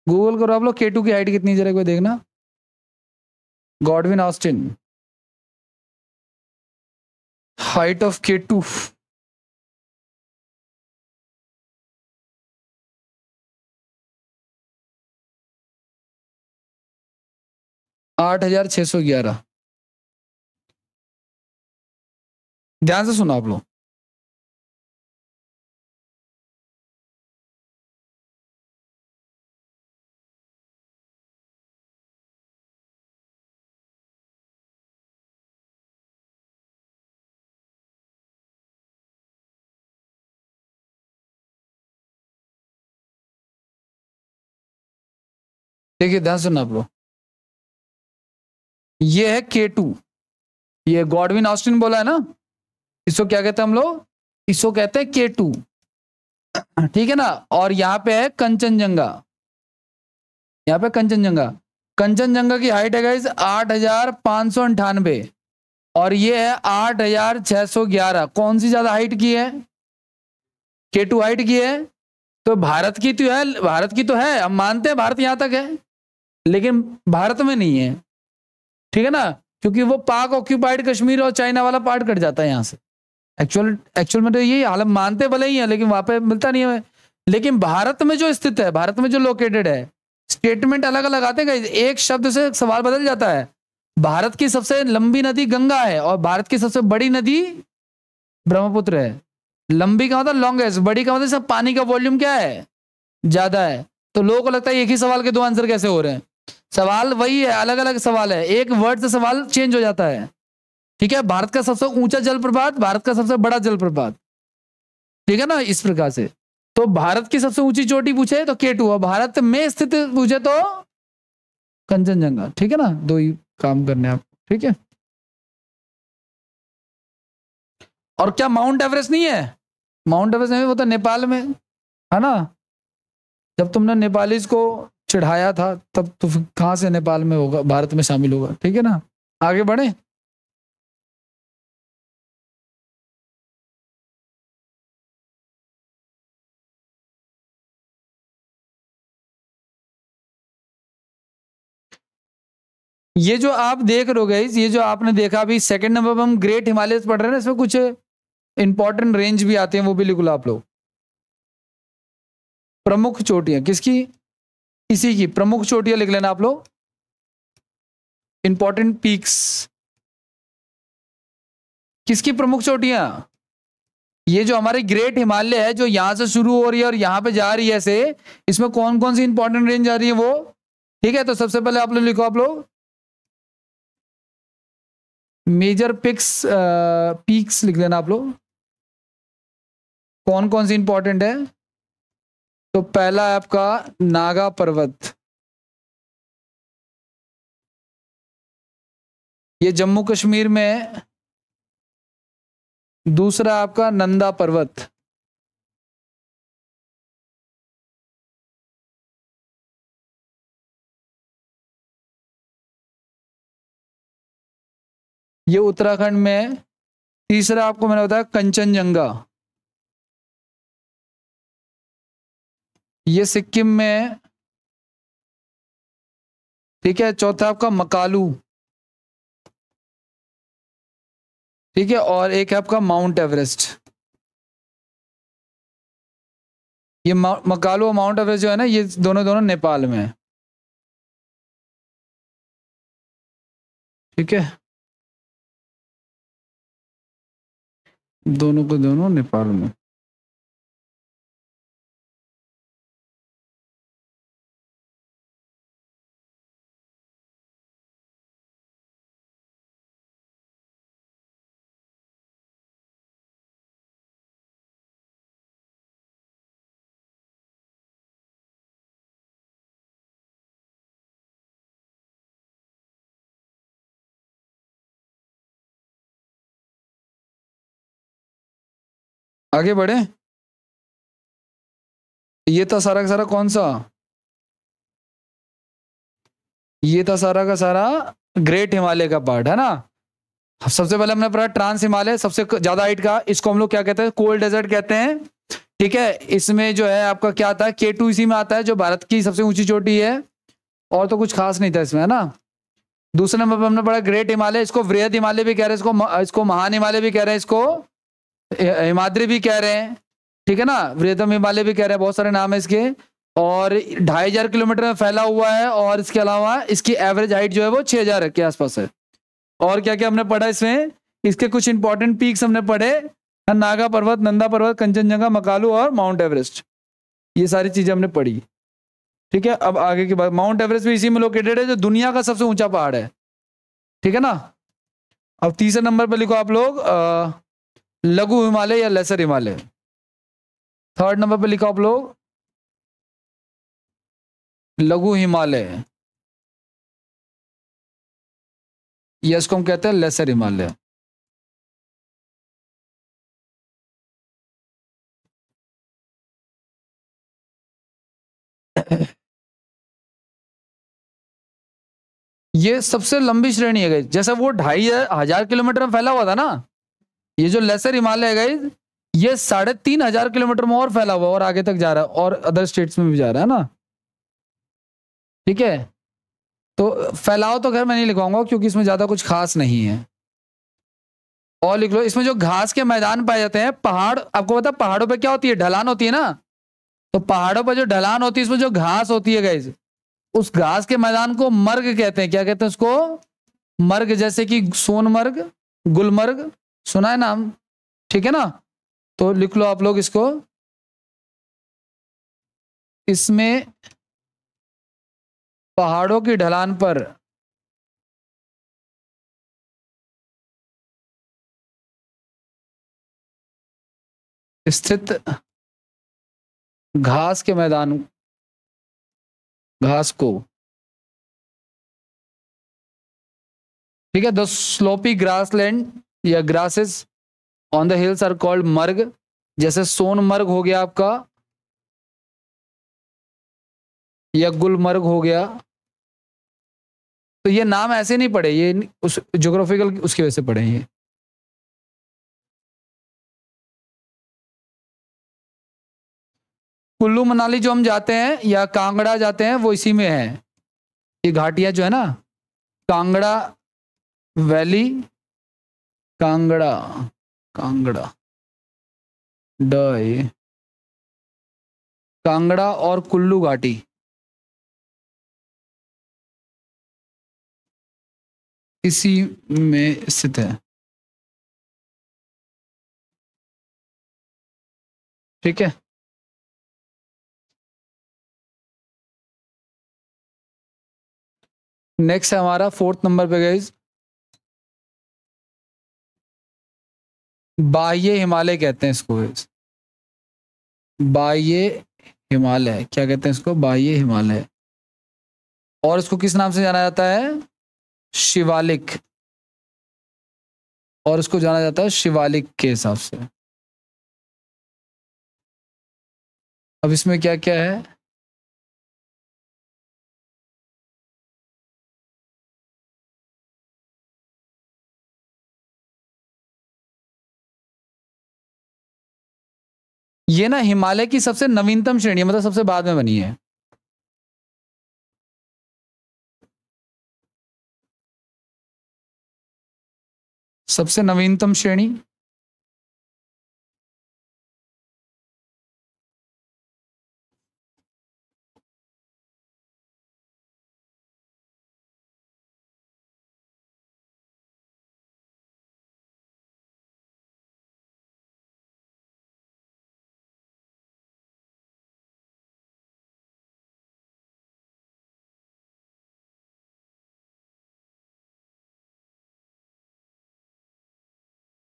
B: गूगल करो आप लोग के टू की
A: हाइट कितनी जरा एक बार देखना Godwin Austen height of K two आठ हजार छह सौ ग्यारह ध्यान से सुना आप लोग देखिए ध्यान सुनना आप लोग ये है के टू ये
B: गॉडविन ऑस्टिन बोला है ना इसको क्या कहते हैं हम लोग इसको कहते हैं के टू ठीक है ना और यहाँ पे है कंचनजंगा यहाँ पे कंचनजंगा कंचनजंगा की हाइट है आठ हजार पांच सौ अंठानबे और ये है आठ हजार छह सौ ग्यारह कौन सी ज्यादा हाइट की है के टू हाइट की है तो भारत की तो है भारत की तो है हम मानते हैं भारत यहां तक है लेकिन भारत में नहीं है ठीक है ना क्योंकि वो पाक ऑक्यूपाइड कश्मीर और चाइना वाला पार्ट कट जाता है यहाँ से एक्चुअल एक्चुअल में तो यही हालत मानते भले ही है लेकिन वहां पे मिलता नहीं है लेकिन भारत में जो स्थित है भारत में जो लोकेटेड है स्टेटमेंट अलग अलग आते हैं एक शब्द से सवाल बदल जाता है भारत की सबसे लंबी नदी गंगा है और भारत की सबसे बड़ी नदी ब्रह्मपुत्र है लंबी कहाँ था लॉन्गेस्ट बड़ी था सब पानी का वॉल्यूम क्या है ज्यादा है तो लोगों को लगता है एक ही सवाल के दो आंसर कैसे हो रहे हैं सवाल वही है अलग अलग सवाल है एक वर्ड से सवाल चेंज हो जाता है ठीक है भारत का सबसे ऊंचा जलप्रपात भारत का सबसे बड़ा जलप्रपात ठीक है ना इस प्रकार से तो भारत की सबसे ऊंची चोटी पूछे तो के टू भारत में स्थित पूछे तो
A: कंचनजंगा ठीक है ना दो ही काम करने आप ठीक है और क्या माउंट एवरेस्ट नहीं है माउंट एवरेस्ट नहीं वो तो नेपाल
B: में है ना जब तुमने नेपालीज को चढ़ाया था तब
A: तो कहाँ से नेपाल में होगा भारत में शामिल होगा ठीक है ना आगे बढ़े ये जो आप देख रहे हो गई ये जो आपने देखा अभी सेकंड नंबर
B: पर हम ग्रेट हिमालय पढ़ रहे हैं ना इसमें कुछ इंपॉर्टेंट रेंज भी आते हैं वो भी लिख लो आप लोग
A: प्रमुख चोटियां किसकी इसी की प्रमुख चोटियां लिख लेना आप लोग इंपॉर्टेंट पीक्स
B: किसकी प्रमुख चोटियां ये जो हमारे ग्रेट हिमालय है जो यहां से शुरू हो रही है और यहां पे जा रही है ऐसे इसमें कौन कौन सी इंपॉर्टेंट रेंज आ रही है वो ठीक
A: है तो सबसे पहले आप लोग लिखो आप लोग
B: मेजर पिक्स पीक्स लिख लेना आप लोग कौन कौन सी इंपॉर्टेंट
A: है तो पहला है आपका नागा पर्वत ये जम्मू कश्मीर में दूसरा आपका नंदा पर्वत ये उत्तराखंड में तीसरा आपको मैंने बताया कंचनजंगा ये सिक्किम में ठीक है चौथा आपका मकालू ठीक है और एक है आपका माउंट एवरेस्ट ये मकालू और माउंट एवरेस्ट जो है ना ये दोनों दोनों नेपाल में है ठीक है दोनों को दोनों नेपाल में आगे बढ़े ये था सारा का सारा कौन सा
B: ये था सारा का सारा ग्रेट हिमालय का पार्ट है ना सबसे पहले हमने पढ़ा ट्रांस हिमालय सबसे ज्यादा हाइट का इसको हम लोग क्या कहते हैं कोल्ड डेजर्ट कहते हैं ठीक है इसमें जो है आपका क्या आता है के टू इसी में आता है जो भारत की सबसे ऊंची चोटी है और तो कुछ खास नहीं था इसमें है ना दूसरे नंबर पर हमने पढ़ा ग्रेट हिमालय इसको वृहद हिमालय भी कह रहे हैं इसको इसको महान हिमालय भी कह रहे हैं इसको हिमाद्री भी कह रहे हैं ठीक है ना वृद्धम हिमालय भी कह रहे हैं बहुत सारे नाम है इसके और ढाई हजार किलोमीटर में फैला हुआ है और इसके अलावा इसकी एवरेज हाइट जो है वो छह हजार के आसपास है और क्या क्या हमने पढ़ा इसमें इसके कुछ इंपॉर्टेंट पीक्स हमने पढ़े नागा पर्वत नंदा पर्वत कंचनजंगा मकालू और माउंट एवरेस्ट ये सारी चीजें हमने पढ़ी ठीक है अब आगे की बात माउंट एवरेस्ट भी इसी में लोकेटेड है जो दुनिया का सबसे ऊंचा पहाड़ है ठीक है ना अब तीसरे नंबर पर लिखो आप लोग आ, लघु हिमालय या लेसर हिमालय थर्ड
A: नंबर पे लिखा आप लोग लघु हिमालय या इसको हम कहते हैं लेसर हिमालय ये सबसे लंबी श्रेणी है जैसे वो ढाई हजार किलोमीटर में फैला
B: हुआ था ना ये जो लेसर हिमालय है गाइज ये साढ़े तीन हजार किलोमीटर में और फैला हुआ और आगे तक जा रहा है और अदर स्टेट्स में भी जा रहा है ना ठीक है तो फैलाव तो खैर मैं नहीं लिखवाऊंगा क्योंकि इसमें ज्यादा कुछ खास नहीं है और लिख लो इसमें जो घास के मैदान पाए जाते हैं पहाड़ आपको पता पहाड़ों पर क्या होती है ढलान होती है ना तो पहाड़ों पर जो ढलान होती है इसमें जो घास होती है गाइज उस घास के मैदान को मर्ग कहते हैं क्या कहते हैं उसको मर्ग जैसे कि सोनमर्ग
A: गुलमर्ग सुना है नाम ठीक है ना तो लिख लो आप लोग इसको इसमें पहाड़ों की ढलान पर स्थित घास के मैदान घास को ठीक है द स्लोपी ग्रासलैंड
B: या grasses on the hills are called मर्ग जैसे सोनमर्ग हो गया आपका या गुलमर्ग हो गया
A: तो ये नाम ऐसे नहीं पड़े ये उस जोग्राफिकल उसकी वजह से पड़े ये कुल्लू मनाली जो हम जाते हैं या कांगड़ा जाते हैं वो इसी में है ये घाटियां जो है ना कांगड़ा वैली कांगड़ा कांगड़ा ड कांगड़ा और कुल्लू घाटी इसी में स्थित है ठीक है नेक्स्ट है हमारा फोर्थ नंबर पे गाइज बाह्य हिमालय कहते हैं इसको बाह्य हिमालय क्या कहते हैं इसको बाह्य हिमालय और इसको किस नाम से जाना जाता है शिवालिक और इसको जाना जाता है शिवालिक के हिसाब से अब इसमें क्या क्या है ये ना हिमालय की सबसे नवीनतम श्रेणी मतलब सबसे बाद में बनी है सबसे नवीनतम श्रेणी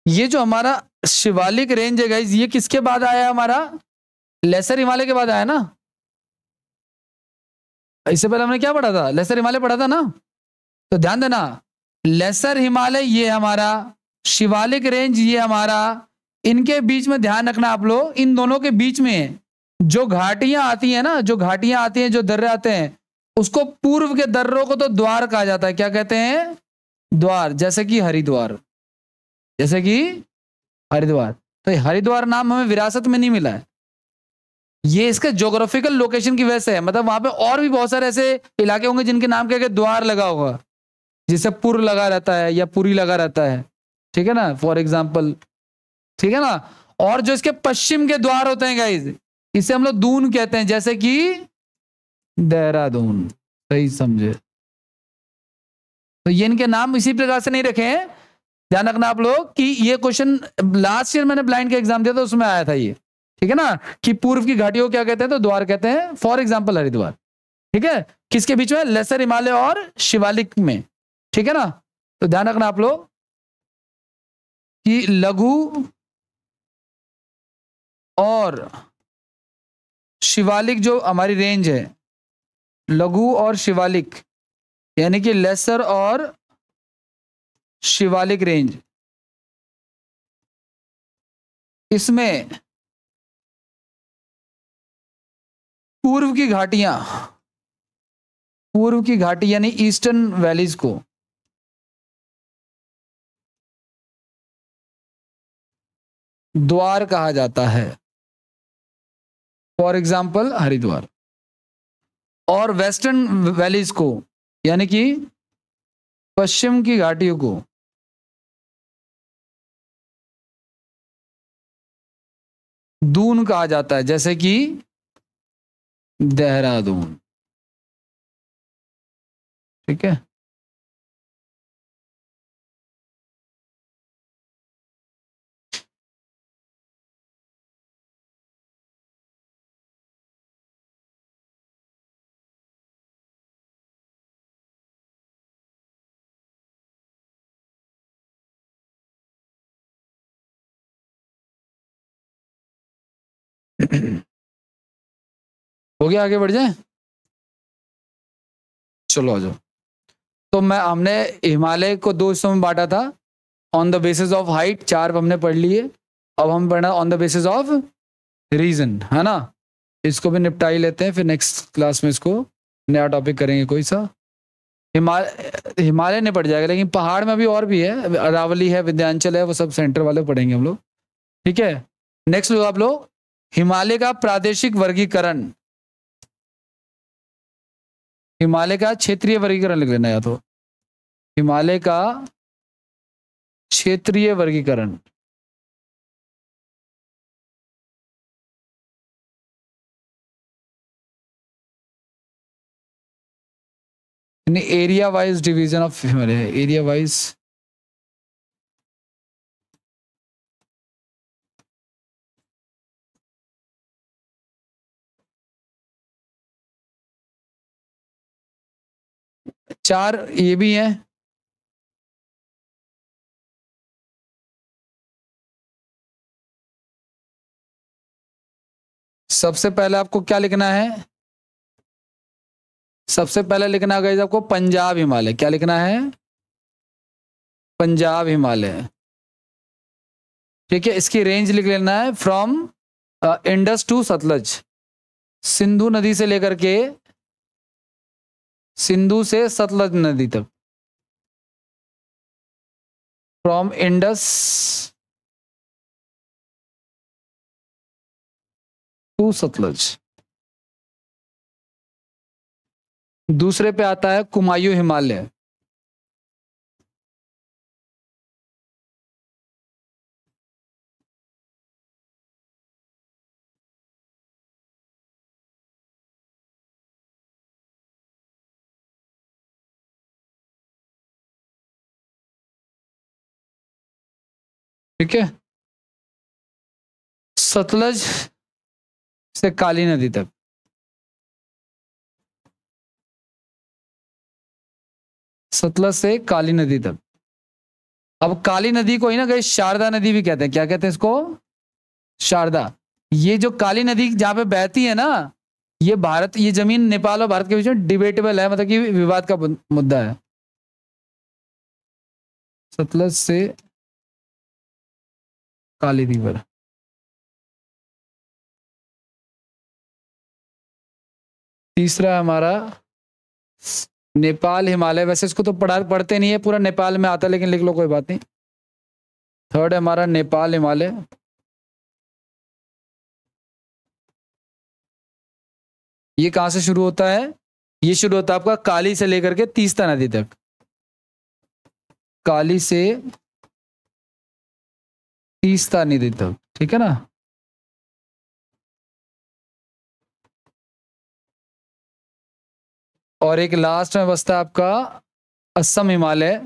A: ये जो हमारा शिवालिक रेंज है गाइज ये किसके बाद आया हमारा
B: लेसर हिमालय के बाद आया ना इससे पहले हमने क्या पढ़ा था लेसर हिमालय पढ़ा था ना तो ध्यान देना लेसर हिमालय ये हमारा शिवालिक रेंज ये हमारा इनके बीच में ध्यान रखना आप लोग इन दोनों के बीच में जो घाटियां आती हैं ना जो घाटियां आती हैं जो दर्रे आते हैं उसको पूर्व के दर्रों को तो द्वार कहा जाता है क्या कहते हैं द्वार जैसे कि हरिद्वार जैसे कि हरिद्वार तो हरिद्वार नाम हमें विरासत में नहीं मिला है ये इसका जोग्राफिकल लोकेशन की वजह से है मतलब वहां पे और भी बहुत सारे ऐसे इलाके होंगे जिनके नाम के द्वार लगा होगा जिसे पुर लगा रहता है या पुरी लगा रहता है ठीक है ना फॉर एग्जाम्पल ठीक है ना और जो इसके पश्चिम के द्वार होते हैं गाइज इसे हम लोग दून कहते हैं जैसे कि देहरादून सही समझे तो ये इनके नाम इसी प्रकार से नहीं रखे हैं ध्यान रखना आप लोग कि ये क्वेश्चन लास्ट ईयर मैंने ब्लाइंड का एग्जाम दिया था उसमें आया था ये ठीक है ना कि पूर्व की घाटियों क्या कहते हैं तो द्वार कहते हैं फॉर एग्जाम्पल हरिद्वार ठीक है किसके बीच में लेसर हिमालय
A: और शिवालिक में ठीक है ना तो ध्यान रखना आप लोग कि लघु और शिवालिक जो हमारी रेंज है लघु और शिवालिक यानी कि लेसर और शिवालिक रेंज इसमें पूर्व की घाटियां पूर्व की घाटी यानी ईस्टर्न वैलीज को द्वार कहा जाता है फॉर एग्जाम्पल हरिद्वार और वेस्टर्न वैलीज को यानी कि पश्चिम की घाटियों को दून कहा जाता है जैसे कि देहरादून ठीक है हो गया आगे बढ़ जाए चलो आ जाओ तो मैं हमने हिमालय को दो हिस्सों में बांटा था on the basis
B: of height चार हमने पढ़ लिए अब हम पढ़ना on the basis of region है ना इसको भी निपटा ही लेते हैं फिर नेक्स्ट क्लास में इसको नया टॉपिक करेंगे कोई सा हिमालय हिमालय नहीं पड़ जाएगा लेकिन पहाड़ में भी और भी है अरावली है विद्यांचल है वो सब सेंटर वाले पढ़ेंगे हम लोग ठीक है नेक्स्ट लोग आप लोग हिमालय का
A: प्रादेशिक वर्गीकरण हिमालय का क्षेत्रीय वर्गीकरण लिख लेना या तो हिमालय का क्षेत्रीय वर्गीकरण area wise division of Himalaya area wise चार ये भी हैं सबसे पहले आपको क्या लिखना है सबसे पहले लिखना गई
B: आपको पंजाब हिमालय क्या लिखना है पंजाब हिमालय ठीक है इसकी रेंज लिख लेना है from Indus to Sutlej
A: Sindhu नदी से लेकर के सिंधु से सतलज नदी तक फ्रॉम इंडस टू सतलज दूसरे पे आता है कुमायूं हिमालय ठीक है सतलज से काली नदी तक सतलज से काली नदी तक अब काली नदी को ही ना
B: कहीं शारदा नदी भी कहते हैं क्या कहते हैं इसको शारदा ये जो काली नदी जहां पे बहती है ना ये भारत ये जमीन नेपाल और भारत के बीच में डिबेटेबल है मतलब कि विवाद का
A: मुद्दा है सतलज से काली रिवर तीसरा हमारा
B: नेपाल हिमालय वैसे इसको तो पढ़ा पढ़ते नहीं है पूरा नेपाल में आता लेकिन लिख लो कोई बात नहीं
A: थर्ड है हमारा नेपाल हिमालय ये कहाँ से शुरू होता है ये शुरू होता है आपका काली से लेकर के तीसता नदी तक काली से तीसता तानी तक ठीक है ना और एक लास्ट में बसता है आपका असम हिमालय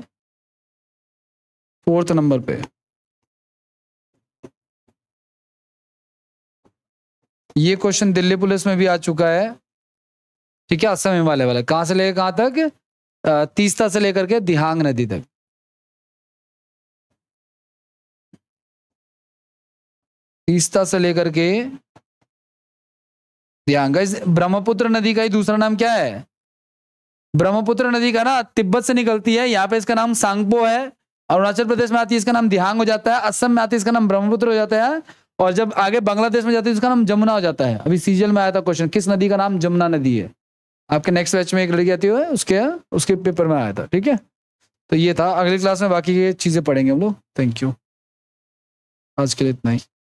A: फोर्थ नंबर पे ये क्वेश्चन दिल्ली पुलिस में भी आ चुका है ठीक है असम हिमालय वाला कहां से लेकर कहां तक तीस्ता से लेकर के दिहांग नदी तक तीस्ता से लेकर के ब्रह्मपुत्र नदी का ही दूसरा नाम क्या है ब्रह्मपुत्र
B: नदी का ना तिब्बत से निकलती है यहाँ पे इसका नाम सांगपो है अरुणाचल प्रदेश में आती है इसका नाम दिहांग हो जाता है असम में आती है इसका नाम ब्रह्मपुत्र हो जाता है और जब आगे बांग्लादेश में जाती है इसका नाम जमुना हो जाता है अभी सीजल में आया था क्वेश्चन किस नदी का नाम जमुना नदी है आपके नेक्स्ट बैच में एक लड़की आती है उसके
A: उसके पेपर में आया था ठीक है तो ये था अगली क्लास में बाकी ये चीज़ें पढ़ेंगे हम लोग थैंक यू आज के लिए इतना ही